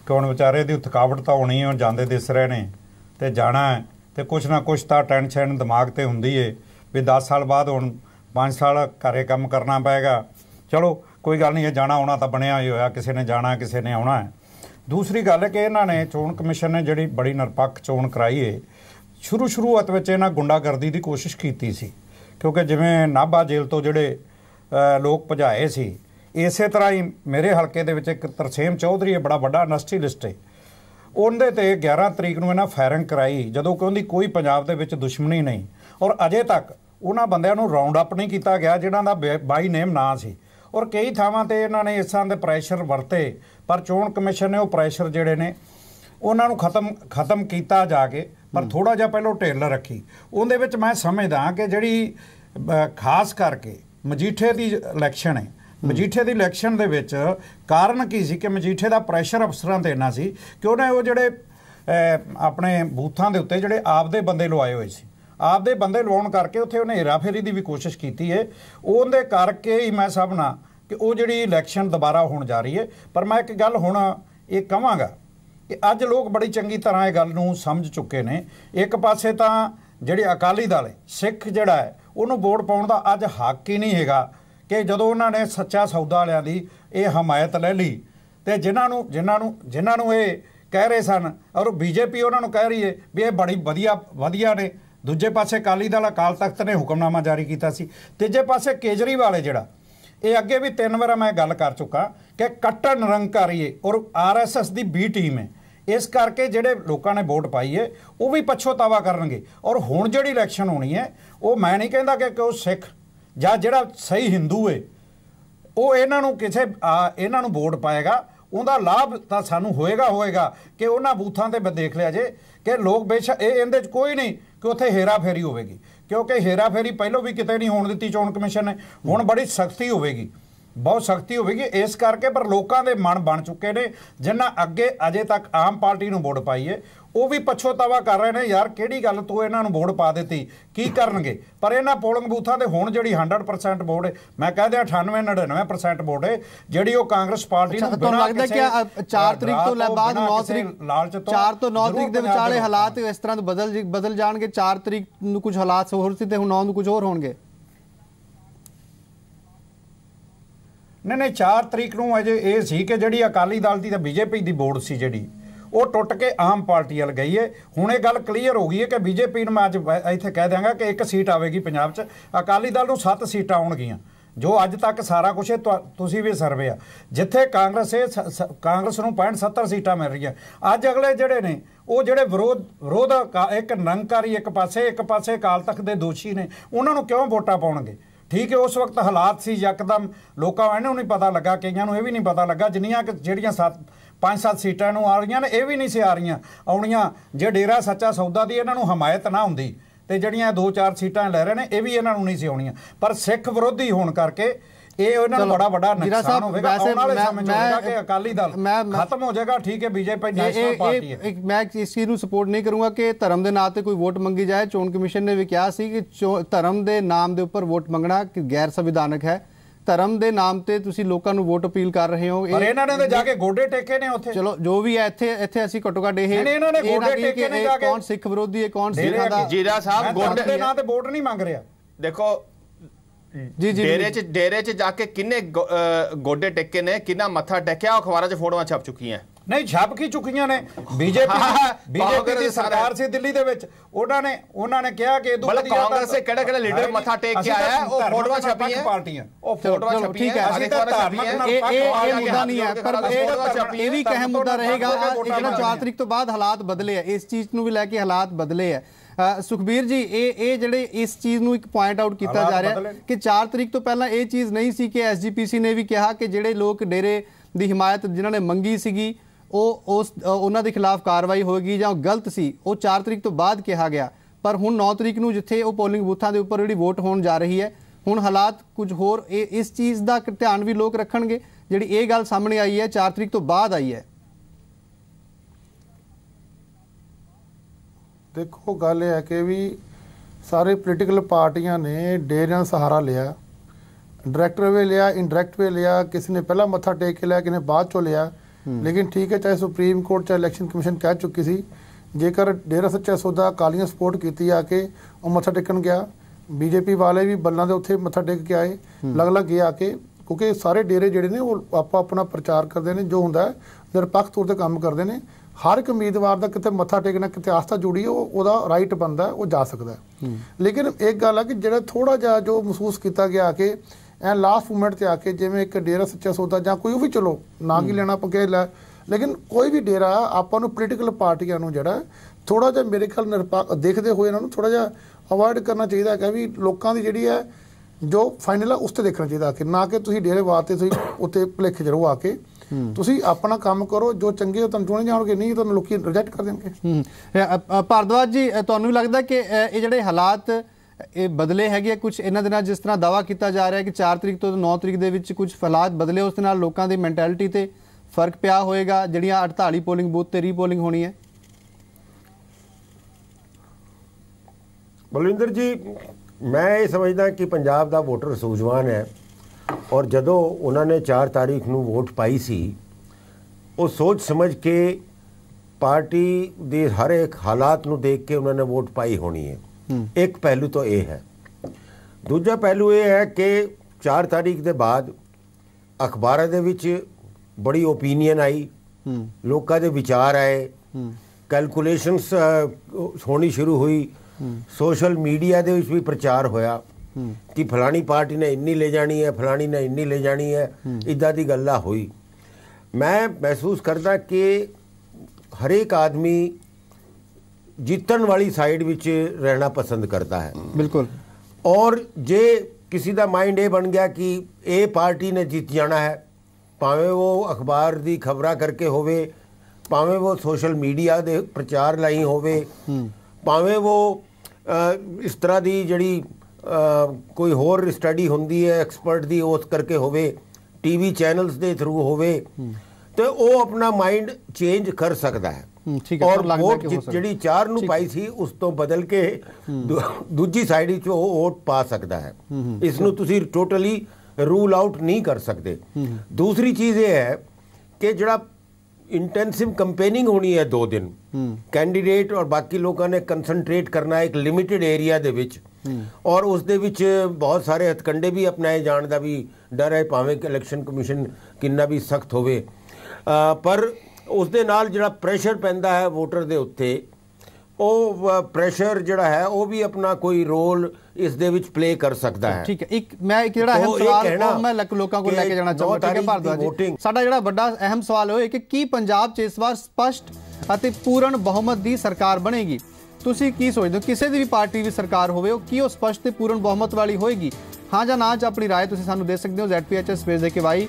ਕੌਣ ਵਿਚਾਰੇ ਦੀ ਥਕਾਵਟ ਤਾਂ ਹੋਣੀ ਹੈ ਜਾਂਦੇ ਦਿਸ ਰਹੇ ਨੇ ਤੇ ਜਾਣਾ ਹੈ ਤੇ ਕੁਛ ਨਾ ਕੁਛ ਤਾਂ ਟੈਨਸ਼ਨ ਦਿਮਾਗ ਤੇ ਹੁੰਦੀ ਏ ਵੀ 10 ਸਾਲ ਬਾਅਦ ਹੁਣ 5 ਸਾਲ ਘਰੇ ਕੰਮ ਕਰਨਾ ਪਏਗਾ ਚਲੋ ਕੋਈ ਗੱਲ ਨਹੀਂ ਇਹ ਜਾਣਾ ਆਉਣਾ ਤਾਂ ਬਣਿਆ ਹੀ ਹੋਇਆ ਕਿਸੇ ਨੇ ਜਾਣਾ ਕਿਸੇ ਨੇ ਆਉਣਾ ਦੂਸਰੀ ਗੱਲ ਹੈ ਕਿ ਇਹਨਾਂ ਨੇ ਚੋਣ ਕਮਿਸ਼ਨ ਨੇ ਜਿਹੜੀ ਬੜੀ ਨਿਰਪੱਖ ਚੋਣ ਕਰਾਈ ਏ ਸ਼ੁਰੂ ਸ਼ੁਰੂਅਤ ਵਿੱਚ ਇਹਨਾਂ ਗੁੰਡਾਗਰਦੀ ਦੀ ਕੋਸ਼ਿਸ਼ ਕੀਤੀ ਸੀ ਕਿਉਂਕਿ ਜਿਵੇਂ ਨਾਭਾ ਜੇਲ੍ਹ ਤੋਂ ਜਿਹੜੇ ਲੋਕ ਭਜਾਏ ਸੀ ਇਸੇ ਤਰ੍ਹਾਂ ਹੀ ਮੇਰੇ ਹਲਕੇ ਦੇ ਵਿੱਚ ਇੱਕ ਤਰਸੇਮ ਚੌਧਰੀ ਹੈ ਬੜਾ ਵੱਡਾ ਇੰਡਸਟਰੀਲਿਸਟ ਹੈ ਉਹਦੇ ਤੇ 11 ਤਰੀਕ ਨੂੰ ਇਹਨਾਂ ਫਾਇਰਿੰਗ ਕਰਾਈ ਜਦੋਂ ਕਿ ਉਹਦੀ ਕੋਈ ਪੰਜਾਬ ਦੇ ਵਿੱਚ ਦੁਸ਼ਮਣੀ ਨਹੀਂ ਔਰ ਅਜੇ ਤੱਕ ਉਹਨਾਂ ਬੰਦਿਆਂ ਨੂੰ ਰਾਉਂਡ ਅਪ ਨਹੀਂ ਕੀਤਾ ਗਿਆ ਜਿਨ੍ਹਾਂ ਦਾ ਬਾਈ ਨੇਮ ਨਾਂ ਸੀ ਔਰ ਕਈ ਥਾਵਾਂ ਤੇ ਇਹਨਾਂ ਨੇ ਇਸਾਂ ਦੇ ਪ੍ਰੈਸ਼ਰ ਵਰਤੇ ਪਰ ਚੋਣ ਕਮਿਸ਼ਨ ਨੇ ਉਹ ਪ੍ਰੈਸ਼ਰ ਜਿਹੜੇ ਨੇ ਉਹਨਾਂ ਨੂੰ ਖਤਮ ਖਤਮ ਕੀਤਾ ਜਾ ਕੇ ਪਰ ਥੋੜਾ ਜਿਹਾ ਪਹਿਲਾਂ ਢੇਲ ਰੱਖੀ ਉਹਦੇ ਵਿੱਚ ਮੈਂ ਸਮਝਦਾ ਕਿ ਜਿਹੜੀ ਖਾਸ ਕਰਕੇ ਮਜੀਠੇ ਦੀ ਇਲੈਕਸ਼ਨ ਹੈ ਮਜੀਠੇ ਦੀ ਇਲੈਕਸ਼ਨ ਦੇ ਵਿੱਚ ਕਾਰਨ ਕੀ ਸੀ ਕਿ ਮਜੀਠੇ ਦਾ ਪ੍ਰੈਸ਼ਰ ਅਫਸਰਾਂ ਤੇ ਇੰਨਾ ਸੀ ਕਿ ਉਹਨੇ ਉਹ ਜਿਹੜੇ ਆਪਣੇ ਬੂਥਾਂ ਦੇ ਉੱਤੇ ਜਿਹੜੇ ਆਪਦੇ ਬੰਦੇ ਲਵਾਏ ਹੋਏ ਸੀ ਆਪਦੇ ਬੰਦੇ ਲਵਾਉਣ ਕਰਕੇ ਉੱਥੇ ਉਹਨੇ ਹੇਰਾਫੇਰੀ ਦੀ ਵੀ ਕੋਸ਼ਿਸ਼ ਕੀਤੀ ਹੈ ਉਹਦੇ ਕਰਕੇ ਹੀ ਮੈਂ ਸਭਨਾ ਕਿ ਉਹ ਜਿਹੜੀ ਇਲੈਕਸ਼ਨ ਦੁਬਾਰਾ ਹੋਣ ਜਾ ਰਹੀ ਹੈ ਪਰ ਮੈਂ ਇੱਕ ਗੱਲ ਹੁਣ ਇਹ ਕਹਾਂਗਾ ਕਿ ਅੱਜ ਲੋਕ ਬੜੀ ਚੰਗੀ ਤਰ੍ਹਾਂ ਇਹ ਗੱਲ ਨੂੰ ਸਮਝ ਚੁੱਕੇ ਨੇ ਇੱਕ ਪਾਸੇ ਤਾਂ ਜਿਹੜੇ ਅਕਾਲੀ ਦਲ ਸਿੱਖ ਜਿਹੜਾ ਹੈ ਉਹਨੂੰ ਵੋਟ ਪਾਉਣ ਦਾ ਅੱਜ ਹੱਕ ਹੀ ਨਹੀਂ ਹੈਗਾ ਕਿ ਜਦੋਂ ਉਹਨਾਂ ਨੇ ਸੱਚਾ ਸੌਦਾ ਵਾਲਿਆਂ ਦੀ ਇਹ ਹਮਾਇਤ ਲੈ ਲਈ ਤੇ ਜਿਨ੍ਹਾਂ ਨੂੰ ਜਿਨ੍ਹਾਂ ਨੂੰ ਜਿਨ੍ਹਾਂ ਨੂੰ ਇਹ ਕਹਿ ਰਹੇ ਸਨ ਔਰ ਬੀਜੇਪੀ ਉਹਨਾਂ ਨੂੰ ਕਹਿ ਰਹੀ ਹੈ ਵੀ ਇਹ ਬੜੀ ਵਧੀਆ ਵਧੀਆ ਨੇ ਦੂਜੇ ਪਾਸੇ ਅਕਾਲੀ ਦਲ ਅਕਾਲ ਤਖਤ ਨੇ ਹੁਕਮਨਾਮਾ ਜਾਰੀ ਕੀਤਾ ਸੀ ਤੀਜੇ ਪਾਸੇ ਕੇਜਰੀਵਾਲ ਵਾਲੇ ਜਿਹੜਾ ਇਹ ਅੱਗੇ ਵੀ ਤਿੰਨ ਵਾਰ ਮੈਂ ਗੱਲ ਕਰ ਚੁੱਕਾ ਕਿ ਕੱਟਣ ਰੰਗ ਕਰੀਏ ਔਰ ਆਰਐਸਐਸ ਦੀ ਬੀ ਟੀਮ ਹੈ ਇਸ ਕਰਕੇ ਜਿਹੜੇ ਲੋਕਾਂ ਨੇ ਵੋਟ ਪਾਈ ਏ ਉਹ ਵੀ ਪਛੋਤਾਵਾ ਕਰਨਗੇ ਔਰ ਹੁਣ ਜਿਹੜੀ ਇਲੈਕਸ਼ਨ ਹੋਣੀ ਹੈ ਉਹ ਮੈਂ ਨਹੀਂ ਕਹਿੰਦਾ ਕਿ ਕੋਈ ਸਿੱਖ ਜਾਂ ਜਿਹੜਾ ਸਹੀ ਹਿੰਦੂ ਏ ਉਹ ਇਹਨਾਂ ਨੂੰ ਕਿਸੇ ਇਹਨਾਂ ਨੂੰ ਵੋਟ ਪਾਏਗਾ ਉਹਦਾ ਲਾਭ ਤਾਂ ਸਾਨੂੰ ਹੋਏਗਾ ਹੋਏਗਾ ਕਿ ਉਹਨਾਂ ਬੂਥਾਂ ਤੇ ਦੇਖ ਲਿਆ ਜੇ ਕਿ ਲੋਕ ਬੇਸ਼ੱਕ ਇਹ ਇਹਦੇ ਚ ਕੋਈ ਨਹੀਂ ਕਿ ਉੱਥੇ ਹੇਰਾ ਫੇਰੀ ਹੋਵੇਗੀ ਕਿਉਂਕਿ ਹੇਰਾ ਫੇਰੀ ਪਹਿਲਾਂ ਵੀ ਕਿਤੇ ਨਹੀਂ ਹੋਣ ਦਿੱਤੀ ਚੋਣ ਕਮਿਸ਼ਨ ਨੇ ਹੁਣ ਬੜੀ ਸਖਤੀ ਹੋਵੇਗੀ ਬਹੁਤ ਸ਼ਕਤੀ ਹੋਵੇਗੀ ਇਸ ਕਰਕੇ ਪਰ ਲੋਕਾਂ ਦੇ ਮਨ ਬਣ ਚੁੱਕੇ ਨੇ ਜਿਨ੍ਹਾਂ ਅੱਗੇ ਅਜੇ ਤੱਕ ਆਮ ਪਾਰਟੀ ਨੂੰ ਵੋਟ ਪਾਈਏ ਉਹ ਵੀ ਪਛੋਤਾਵਾ ਕਰ ਰਹੇ ਨੇ ਯਾਰ ਕਿਹੜੀ ਗੱਲ ਤੋਂ ਇਹਨਾਂ ਨੂੰ ਵੋਟ ਪਾ ਦਿੱਤੀ ਕੀ ਕਰਨਗੇ ਪਰ ਇਹਨਾਂ ਪੋਲਿੰਗ ਬੂਥਾਂ ਤੇ ਹੁਣ ਜਿਹੜੀ 100% ਵੋਟ ਹੈ ਮੈਂ ਕਹਦੇ 98 99% ਵੋਟ ਹੈ ਜਿਹੜੀ ਉਹ ਕਾਂਗਰਸ ਪਾਰਟੀ ਨੂੰ ਬਿਨਾਂ ਲੱਗਦਾ ਕਿ 4 ਤਰੀਕ ਤੋਂ ਲੈ ਬਾਅਦ 9 ਤਰੀਕ ਲਾਲ ਤੋਂ 4 ਤੋਂ 9 ਤਰੀਕ ਦੇ ਵਿਚਾਲੇ ਹਾਲਾਤ ਇਸ ਤਰ੍ਹਾਂ ਦੇ ਬਦਲ ਬਦਲ ਜਾਣਗੇ 4 ਤਰੀਕ ਨੂੰ ਕੁਝ ਹਾਲਾਤ ਹੋਰ ਸੀ ਤੇ ਹੁਣ 9 ਨੂੰ ਕੁਝ ਹੋਰ ਹੋਣਗੇ ਨਹੀਂ ਨਹੀਂ 4 ਤਰੀਕ ਨੂੰ ਅਜੇ ਇਹ ਸੀ ਕਿ ਜਿਹੜੀ ਅਕਾਲੀ ਦਲ ਦੀ ਤੇ ਬੀਜੇਪੀ ਦੀ ਬੋਰਡ ਸੀ ਜਿਹੜੀ ਉਹ ਟੁੱਟ ਕੇ ਆਮ ਪਾਰਟੀ ਵੱਲ ਗਈ ਏ ਹੁਣ ਇਹ ਗੱਲ ਕਲੀਅਰ ਹੋ ਗਈ ਏ ਕਿ ਬੀਜੇਪੀ ਨੂੰ ਮੈਂ ਅੱਜ ਇੱਥੇ ਕਹਿ ਦਿਆਂਗਾ ਕਿ ਇੱਕ ਸੀਟ ਆਵੇਗੀ ਪੰਜਾਬ 'ਚ ਅਕਾਲੀ ਦਲ ਨੂੰ 7 ਸੀਟਾਂ ਆਉਣਗੀਆਂ ਜੋ ਅੱਜ ਤੱਕ ਸਾਰਾ ਕੁਝ ਤੁਸੀਂ ਵੀ ਸਰਵੇ ਆ ਜਿੱਥੇ ਕਾਂਗਰਸ ਇਹ ਕਾਂਗਰਸ ਨੂੰ 65 70 ਸੀਟਾਂ ਮਿਲ ਰਹੀਆਂ ਅੱਜ ਅਗਲੇ ਜਿਹੜੇ ਨੇ ਉਹ ਜਿਹੜੇ ਵਿਰੋਧ ਵਿਰੋਧ ਇੱਕ ਨੰਕਾਰੀ ਇੱਕ ਪਾਸੇ ਇੱਕ ਪਾਸੇ ਅਕਾਲ ਤਖਤ ਦੇ ਦੋਸ਼ੀ ਨੇ ਉਹਨਾਂ ਨੂੰ ਕਿਉਂ ਵੋਟਾਂ ਪਾਉਣਗੇ ਠੀਕ ਹੈ ਉਸ ਵਕਤ ਹਾਲਾਤ ਸੀ ਯਕਦਮ ਲੋਕਾਂ ਨੂੰ ਨਹੀਂ ਪਤਾ ਲੱਗਾ ਕਈਆਂ ਨੂੰ ਇਹ ਵੀ ਨਹੀਂ ਪਤਾ ਲੱਗਾ ਜਿੰਨੀਆਂ ਕਿ ਜਿਹੜੀਆਂ ਸੱਤ ਪੰਜ ਸੱਤ ਸੀਟਾਂ ਨੂੰ ਆ ਰਹੀਆਂ ਨੇ ਇਹ ਵੀ ਨਹੀਂ ਸੀ ਆ ਰਹੀਆਂ ਆਉਣੀਆਂ ਜੇ ਡੇਰਾ ਸੱਚਾ ਸੌਦਾ ਦੀ ਇਹਨਾਂ ਨੂੰ ਹਮਾਇਤ ਨਾ ਹੁੰਦੀ ਤੇ ਜਿਹੜੀਆਂ ਦੋ ਚਾਰ ਸੀਟਾਂ ਲੈ ਰਹੇ ਨੇ ਇਹ ਵੀ ਇਹਨਾਂ ਨੂੰ ਨਹੀਂ ਸੀ ਆਉਣੀਆਂ ਪਰ ਸਿੱਖ ਵਿਰੋਧੀ ਹੋਣ ਕਰਕੇ ਇਹ ਉਹਨਾਂ ਨੂੰ ਬੜਾ ਵੱਡਾ ਨੁਕਸਾਨ ਹੋਵੇਗਾ ਆਉਣ ਵਾਲੇ ਸਮੇਂ ਚ ਕਿ ਅਕਾਲੀ ਦਲ ਖਤਮ ਹੋ ਜਾਏਗਾ ਠੀਕ ਹੈ ਬੀਜੇਪੀ ਨੈਸ਼ਨਲ ਪਾਰਟੀ ਹੈ ਮੈਂ ਇਸ ਚੀਜ਼ ਨੂੰ ਸਪੋਰਟ ਨਹੀਂ ਕਰੂੰਗਾ ਕਿ ਧਰਮ ਦੇ ਨਾਂ ਤੇ ਕੋਈ ਵੋਟ ਮੰਗੀ ਜਾਏ ਚੋਣ ਕਮਿਸ਼ਨ ਨੇ ਵੀ ਕਿਹਾ ਸੀ ਕਿ ਧਰਮ ਦੇ ਨਾਮ ਦੇ ਉੱਪਰ ਵੋਟ ਮੰਗਣਾ ਗੈਰ ਸੰਵਿਧਾਨਕ ਹੈ ਧਰਮ ਦੇ ਨਾਮ ਤੇ ਤੁਸੀਂ ਲੋਕਾਂ ਨੂੰ ਵੋਟ ਅਪੀਲ ਕਰ ਰਹੇ ਹੋ ਪਰ ਇਹਨਾਂ ਨੇ ਤਾਂ ਜਾ ਕੇ ਗੋਡੇ ਟੇਕੇ ਨੇ ਉੱਥੇ ਚਲੋ ਜੋ ਵੀ ਹੈ ਇੱਥੇ ਇੱਥੇ ਅਸੀਂ ਘਟੋ ਘੱਟ ਇਹ ਇਹਨਾਂ ਨੇ ਗੋਡੇ ਟੇਕੇ ਨੇ ਜਾ ਕੇ ਕੌਣ ਸਿੱਖ ਵਿਰੋਧੀ ਹੈ ਕੌਣ ਸਿੱਖਾਂ ਦਾ ਜੀਰਾ ਸਾਹਿਬ ਗੋਡੇ ਦੇ ਨਾਂ ਤੇ ਵੋਟ ਨਹੀਂ ਮੰਗ ਰਿਹਾ ਦੇਖੋ ਜੀ ਜੀ ਡੇਰੇ 'ਚ ਡੇਰੇ 'ਚ ਜਾ ਕੇ ਕਿੰਨੇ ਗੋਡੇ ਟੇਕੇ ਨੇ ਕਿੰਨਾ ਮੱਥਾ ਟੇਕਿਆ ਉਹ ਅਖਬਾਰਾਂ 'ਚ ਫੋਟੋਆਂ ਛਪ ਚੁੱਕੀਆਂ ਨਹੀਂ ਛਾਪ ਕੀ ਚੁੱਕੀਆਂ ਨੇ ਬੀਜੇਪੀ ਬੀਜੇਪੀ ਦੀ ਸਰਕਾਰ ਸੀ ਦਿੱਲੀ ਦੇ ਵਿੱਚ ਉਹਨਾਂ ਨੇ ਉਹਨਾਂ ਨੇ ਕਿਹਾ ਕਿ ਇਦੋਂ ਕਾਂਗਰਸ ਦੇ ਕਿਹੜਾ ਕਿਹੜਾ ਲੀਡਰ ਮੱਥਾ ਟੇਕ ਕੇ ਆਇਆ ਉਹ ਫੋਟੋਆਂ ਛਾਪੀਆਂ ਪਾਰਟੀਆਂ ਉਹ ਫੋਟੋਆਂ ਛਾਪੀਆਂ ਠੀਕ ਹੈ ਅਸੀਂ ਤਾਂ ਧਾਰਮਿਕ ਨਾਲ ਇਹ ਮੁੱਦਾ ਨਹੀਂ ਹੈ ਪਰ ਇਹ ਵੀ ਕਹਿ ਮੁੱਦਾ ਰਹੇਗਾ ਜਿਹੜਾ 4 ਤਰੀਕ ਤੋਂ ਬਾਅਦ ਹਾਲਾਤ ਬਦਲੇ ਆ ਇਸ ਚੀਜ਼ ਨੂੰ ਵੀ ਲੈ ਕੇ ਹਾਲਾਤ ਬਦਲੇ ਆ ਸੁਖਬੀਰ ਜੀ ਇਹ ਇਹ ਜਿਹੜੇ ਇਸ ਚੀਜ਼ ਨੂੰ ਇੱਕ ਪੁਆਇੰਟ ਆਊਟ ਕੀਤਾ ਜਾ ਰਿਹਾ ਕਿ 4 ਤਰੀਕ ਤੋਂ ਪਹਿਲਾਂ ਇਹ ਚੀਜ਼ ਨਹੀਂ ਸੀ ਕਿ ਐਸਜੀਪੀਸੀ ਨੇ ਵੀ ਕਿਹਾ ਕਿ ਜਿਹੜੇ ਲੋਕ ਡੇਰੇ ਦੀ ਹਿਮਾਇਤ ਜਿਨ੍ਹਾਂ ਨੇ ਮੰਗੀ ਸੀਗੀ ਉਹ ਉਸ ਉਹਨਾਂ ਦੇ ਖਿਲਾਫ ਕਾਰਵਾਈ ਹੋਏਗੀ ਜਾਂ ਗਲਤ ਸੀ ਉਹ 4 ਤਰੀਕ ਤੋਂ ਬਾਅਦ ਕਿਹਾ ਗਿਆ ਪਰ ਹੁਣ 9 ਤਰੀਕ ਨੂੰ ਜਿੱਥੇ ਉਹ ਪੋਲਿੰਗ ਬੂਥਾਂ ਦੇ ਉੱਪਰ ਜਿਹੜੀ ਵੋਟ ਹੋਣ ਜਾ ਰਹੀ ਹੈ ਹੁਣ ਹਾਲਾਤ ਕੁਝ ਹੋਰ ਇਸ ਚੀਜ਼ ਦਾ ਧਿਆਨ ਵੀ ਲੋਕ ਰੱਖਣਗੇ ਜਿਹੜੀ ਇਹ ਗੱਲ ਸਾਹਮਣੇ ਆਈ ਹੈ 4 ਤਰੀਕ ਤੋਂ ਬਾਅਦ ਆਈ ਹੈ ਦੇਖੋ ਗੱਲ ਇਹ ਹੈ ਕਿ ਵੀ ਸਾਰੇ ਪੋਲੀਟੀਕਲ ਪਾਰਟੀਆਂ ਨੇ ਡੇਰੇ ਸਹਾਰਾ ਲਿਆ ਡਾਇਰੈਕਟ ਵੇ ਲਿਆ ਇਨਡਾਇਰੈਕਟ ਵੇ ਲਿਆ ਕਿਸੇ ਨੇ ਪਹਿਲਾਂ ਮੱਥਾ ਟੇਕ ਕੇ ਲਿਆ ਕਿਸੇ ਨੇ ਬਾਅਦ ਚੋਂ ਲਿਆ ਲੇਕਿਨ ਠੀਕ ਹੈ ਚਾਹੇ ਸੁਪਰੀਮ ਕੋਰਟ ਚਾਹੇ ਇਲੈਕਸ਼ਨ ਕਮਿਸ਼ਨ ਕਹਿ ਚੁੱਕੀ ਸੀ ਜੇਕਰ ਡੇਰਾ ਸੱਚਾ ਸੌਦਾ ਕਾਲੀਆਂ ਸਪੋਰਟ ਕੀਤੀ ਆ ਕੇ ਉਹ ਮੱਥਾ ਟੇਕਣ ਗਿਆ ਬੀਜੇਪੀ ਵਾਲੇ ਵੀ ਬੱਲਾਂ ਦੇ ਉੱਥੇ ਮੱਥਾ ਟੇਕ ਕੇ ਆਏ ਲਗ ਲਗ ਗਏ ਆ ਕੇ ਕਿਉਂਕਿ ਸਾਰੇ ਡੇਰੇ ਜਿਹੜੇ ਨੇ ਉਹ ਆਪਾ ਆਪਣਾ ਪ੍ਰਚਾਰ ਕਰਦੇ ਨੇ ਜੋ ਹੁੰਦਾ ਨਿਰਪੱਖ ਤੌਰ ਤੇ ਕੰਮ ਕਰਦੇ ਨੇ ਹਰ ਇੱਕ ਉਮੀਦਵਾਰ ਦਾ ਕਿਤੇ ਮੱਥਾ ਟੇਕਣਾ ਕਿਤੇ ਆਸਤਾ ਜੁੜੀ ਉਹ ਉਹਦਾ ਰਾਈਟ ਬੰਦਾ ਉਹ ਜਾ ਸਕਦਾ ਹੈ ਲੇਕਿਨ ਇੱਕ ਗੱਲ ਹੈ ਕਿ ਜਿਹੜਾ ਥੋੜਾ ਜਿਹਾ ਜੋ ਮਹਿਸੂਸ ਕੀਤਾ ਗਿਆ ਕਿ ਐ ਲਾਸਟ ਮੂਮੈਂਟ ਤੇ ਆ ਕੇ ਜਿਵੇਂ ਇੱਕ ਡੇਰਾ ਸੱਚਾ ਸੌਦਾ ਜਾਂ ਕੋਈ ਉਹ ਵੀ ਚਲੋ ਨਾ ਕੀ ਲੈਣਾ ਪਕੇ ਲੈ ਲੇਕਿਨ ਕੋਈ ਵੀ ਡੇਰਾ ਆਪਾਂ ਨੂੰ ਪੋਲੀਟੀਕਲ ਪਾਰਟੀਆਂ ਨੂੰ ਜਿਹੜਾ ਥੋੜਾ ਜਿਹਾ ਮੇਰੇ ਖਿਆਲ ਨਿਰਪੱਖ ਦੇਖਦੇ ਹੋਏ ਇਹਨਾਂ ਨੂੰ ਥੋੜਾ ਜਿਹਾ ਅਵਾਇਡ ਕਰਨਾ ਚਾਹੀਦਾ ਹੈ ਕਿ ਵੀ ਲੋਕਾਂ ਦੀ ਜਿਹੜੀ ਹੈ ਜੋ ਫਾਈਨਲ ਹੈ ਉਸ ਤੇ ਦੇਖਣਾ ਚਾਹੀਦਾ ਕਿ ਨਾ ਕਿ ਤੁਸੀਂ ਡੇਰੇ ਵਾਰ ਤੇ ਤੁਸੀਂ ਉੱਤੇ ਭਲੇਖੇ ਚ ਰਹੋ ਆ ਕੇ ਤੁਸੀਂ ਆਪਣਾ ਕੰਮ ਕਰੋ ਜੋ ਚੰਗੇ ਹੋ ਤੁਹਾਨੂੰ ਚੁਣੇ ਜਾਣਗੇ ਨਹੀਂ ਤੁਹਾਨੂੰ ਲੋਕੀ ਰਿਜੈਕਟ ਕਰ ਦੇਣਗੇ ਭਾਰਦਵਾਜ ਜੀ ਤੁਹਾਨੂੰ ਵੀ ਲੱਗਦਾ ਕਿ ਇਹ ਜਿਹੜੇ ਹਾਲਾਤ ਇਹ ਬਦਲੇ ਹੈਗੇ ਕੁਝ ਇਹਨਾਂ ਦੇ ਨਾਲ ਜਿਸ ਤਰ੍ਹਾਂ ਦਾਵਾ ਕੀਤਾ ਜਾ ਰਿਹਾ ਕਿ 4 ਤਰੀਕ ਤੋਂ 9 ਤਰੀਕ ਦੇ ਵਿੱਚ ਕੁਝ ਹਾਲਾਤ ਬਦਲੇ ਉਸ ਨਾਲ ਲੋਕਾਂ ਦੀ ਮੈਂਟੈਲਿਟੀ ਤੇ ਫਰਕ ਪਿਆ ਹੋਏਗਾ ਜਿਹੜੀਆਂ 48 ਪੋਲਿੰਗ ਬੂਥ ਤੇ ਰੀਪੋਲਿੰਗ ਹੋਣੀ ਹੈ ਬਲਵਿੰਦਰ ਜੀ ਮੈਂ ਇਹ ਸਮਝਦਾ ਕਿ ਪੰਜਾਬ ਦਾ ਵੋਟਰ ਸੂਝਵਾਨ ਹੈ ਔਰ ਜਦੋਂ ਉਹਨਾਂ ਨੇ 4 ਤਾਰੀਖ ਨੂੰ ਵੋਟ ਪਾਈ ਸੀ ਉਹ ਸੋਚ ਸਮਝ ਕੇ ਪਾਰਟੀ ਦੇ ਹਰ ਇੱਕ ਹਾਲਾਤ ਨੂੰ ਦੇਖ ਕੇ ਉਹਨਾਂ ਨੇ ਵੋਟ ਪਾਈ ਹੋਣੀ ਹੈ ਇੱਕ ਪਹਿਲੂ ਤਾਂ ਇਹ ਹੈ ਦੂਜਾ ਪਹਿਲੂ ਇਹ ਹੈ ਕਿ 4 ਤਾਰੀਖ ਦੇ ਬਾਅਦ ਅਖਬਾਰਾਂ ਦੇ ਵਿੱਚ ਬੜੀ ਓਪੀਨੀਅਨ ਆਈ ਲੋਕਾਂ ਦੇ ਵਿਚਾਰ ਆਏ ਕੈਲਕੂਲੇਸ਼ਨਸ ਹੋਣੀ ਸ਼ੁਰੂ ਹੋਈ ਸੋਸ਼ਲ ਮੀਡੀਆ ਦੇ ਵਿੱਚ ਵੀ ਪ੍ਰਚਾਰ ਹੋਇਆ ਕਿ ਫਲਾਣੀ ਪਾਰਟੀ ਨੇ ਇੰਨੀ ਲੈ ਜਾਣੀ ਹੈ ਫਲਾਣੀ ਨੇ ਇੰਨੀ ਲੈ ਜਾਣੀ ਹੈ ਇਦਾਂ ਦੀ ਗੱਲਾਂ ਹੋਈ ਮੈਂ ਮਹਿਸੂਸ ਕਰਦਾ ਕਿ ਹਰੇਕ ਆਦਮੀ ਜਿੱਤਣ ਵਾਲੀ ਸਾਈਡ ਵਿੱਚ ਰਹਿਣਾ ਪਸੰਦ ਕਰਦਾ ਹੈ ਬਿਲਕੁਲ ਔਰ ਜੇ ਕਿਸੇ ਦਾ ਮਾਈਂਡ ਇਹ ਬਣ ਗਿਆ ਕਿ ਇਹ ਪਾਰਟੀ ਨੇ ਜਿੱਤ ਜਾਣਾ ਹੈ ਭਾਵੇਂ ਉਹ ਅਖਬਾਰ ਦੀ ਖਬਰਾਂ ਕਰਕੇ ਹੋਵੇ ਭਾਵੇਂ ਉਹ ਸੋਸ਼ਲ ਮੀਡੀਆ ਦੇ ਪ੍ਰਚਾਰ ਲਈ ਹੋਵੇ ਭਾਵੇਂ ਉਹ ਇਸ ਤਰ੍ਹਾਂ ਦੀ ਜਿਹੜੀ ਕੋਈ ਹੋਰ ਸਟੱਡੀ ਹੁੰਦੀ ਹੈ ਐਕਸਪਰਟ ਦੀ ਉਸ ਕਰਕੇ ਹੋਵੇ ਟੀਵੀ ਚੈਨਲਸ ਦੇ ਥਰੂ ਹੋਵੇ ਤੇ ਉਹ ਆਪਣਾ ਮਾਈਂਡ ਚੇਂਜ ਕਰ ਸਕਦਾ ਹੈ ਠੀਕ ਹੈ ਔਰ ਵੋਟ ਜਿਹੜੀ ਚਾਰ ਨੂੰ ਪਾਈ ਸੀ ਉਸ ਤੋਂ ਬਦਲ ਕੇ ਦੂਜੀ ਸਾਈਡ ਵਿੱਚ ਉਹ ਵੋਟ ਪਾ ਸਕਦਾ ਹੈ ਇਸ ਨੂੰ ਤੁਸੀਂ ਟੋਟਲੀ ਰੂਲ ਆਊਟ ਨਹੀਂ ਕਰ ਸਕਦੇ ਦੂਸਰੀ ਚੀਜ਼ ਇਹ ਹੈ ਕਿ ਜਿਹੜਾ इंटेंसिव कंपेनिंग ਹੋਣੀ ਹੈ 2 ਦਿਨ ਕੈਂਡੀਡੇਟ ਔਰ ਬਾਕੀ ਲੋਕਾਂ ਨੇ ਕਨਸੈਂਟਰੇਟ ਕਰਨਾ ਹੈ ਇੱਕ ਲਿਮਿਟਿਡ ਏਰੀਆ ਦੇ ਵਿੱਚ ਔਰ ਉਸ ਦੇ ਵਿੱਚ ਬਹੁਤ ਸਾਰੇ ਹਤਕੰਡੇ ਵੀ ਅਪਣਾਏ ਜਾਣ ਦਾ ਵੀ ਡਰ ਹੈ ਭਾਵੇਂ ਕਿ ਇਲੈਕਸ਼ਨ ਕਮਿਸ਼ਨ ਕਿੰਨਾ ਵੀ ਸਖਤ ਹੋਵੇ ਪਰ ਉਸ ਦੇ ਨਾਲ ਜਿਹੜਾ ਪ੍ਰੈਸ਼ਰ ਪੈਂਦਾ ਹੈ ਵੋਟਰ ਦੇ ਉੱਤੇ ਉਹ ਪ੍ਰੈਸ਼ਰ ਜਿਹੜਾ ਹੈ ਉਹ ਵੀ ਆਪਣਾ ਕੋਈ ਰੋਲ ਇਸ ਦੇ ਵਿੱਚ ਪਲੇ ਕਰ ਸਕਦਾ ਹੈ ਠੀਕ ਹੈ ਇੱਕ ਮੈਂ ਇੱਕ ਜਿਹੜਾ ਅਹਿਮ ਸਵਾਲ ਉਹ ਮੈਂ ਲੋਕਾਂ ਕੋਲ ਲੈ ਕੇ ਜਾਣਾ ਚਾਹੁੰਦਾ ਠੀਕ ਹੈ ਭਾਰਦਵਾ ਜੀ ਸਾਡਾ ਜਿਹੜਾ ਵੱਡਾ ਅਹਿਮ ਸਵਾਲ ਹੋਏ ਕਿ ਕੀ ਪੰਜਾਬ 'ਚ ਇਸ ਵਾਰ ਸਪਸ਼ਟ ਅਤੇ ਪੂਰਨ ਬਹੁਮਤ ਦੀ ਸਰਕਾਰ ਬਣੇਗੀ ਤੁਸੀਂ ਕੀ ਸੋਚਦੇ ਹੋ ਕਿਸੇ ਦੀ ਵੀ ਪਾਰਟੀ ਵੀ ਸਰਕਾਰ ਹੋਵੇ ਉਹ ਕੀ ਉਹ ਸਪਸ਼ਟ ਤੇ ਪੂਰਨ ਬਹੁਮਤ ਵਾਲੀ ਹੋਏਗੀ ਹਾਂ ਜਾਂ ਨਾ ਚ ਆਪਣੀ رائے ਤੁਸੀਂ ਸਾਨੂੰ ਦੇ ਸਕਦੇ ਹੋ ZPHS ਸਪੇਸ ਦੇ ਕੇ ਵਾਈ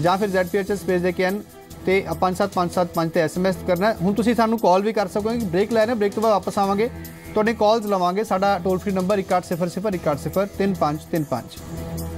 ਜਾਂ ਫਿਰ ZPHS ਸਪੇਸ ਦੇ ਕੇ ਐਨ ਤੇ 57575 ਤੇ ਐਸਐਮਐਸ ਕਰਨਾ ਹੁਣ ਤੁਸੀਂ ਸਾਨੂੰ ਕਾਲ ਵੀ ਕਰ ਸਕੋਗੇ ਕਿ ਬ੍ਰੇਕ ਲੈ ਰਹੇ ਬ੍ਰੇਕ ਤੋਂ ਬਾਅਦ ਵਾਪਸ ਆਵਾਂਗੇ ਤੁਹਾਡੇ ਕਾਲਸ ਲਵਾਂਗੇ ਸਾਡਾ ਟੋਲ ਫ੍ਰੀ ਨੰਬਰ 1800 1800 3535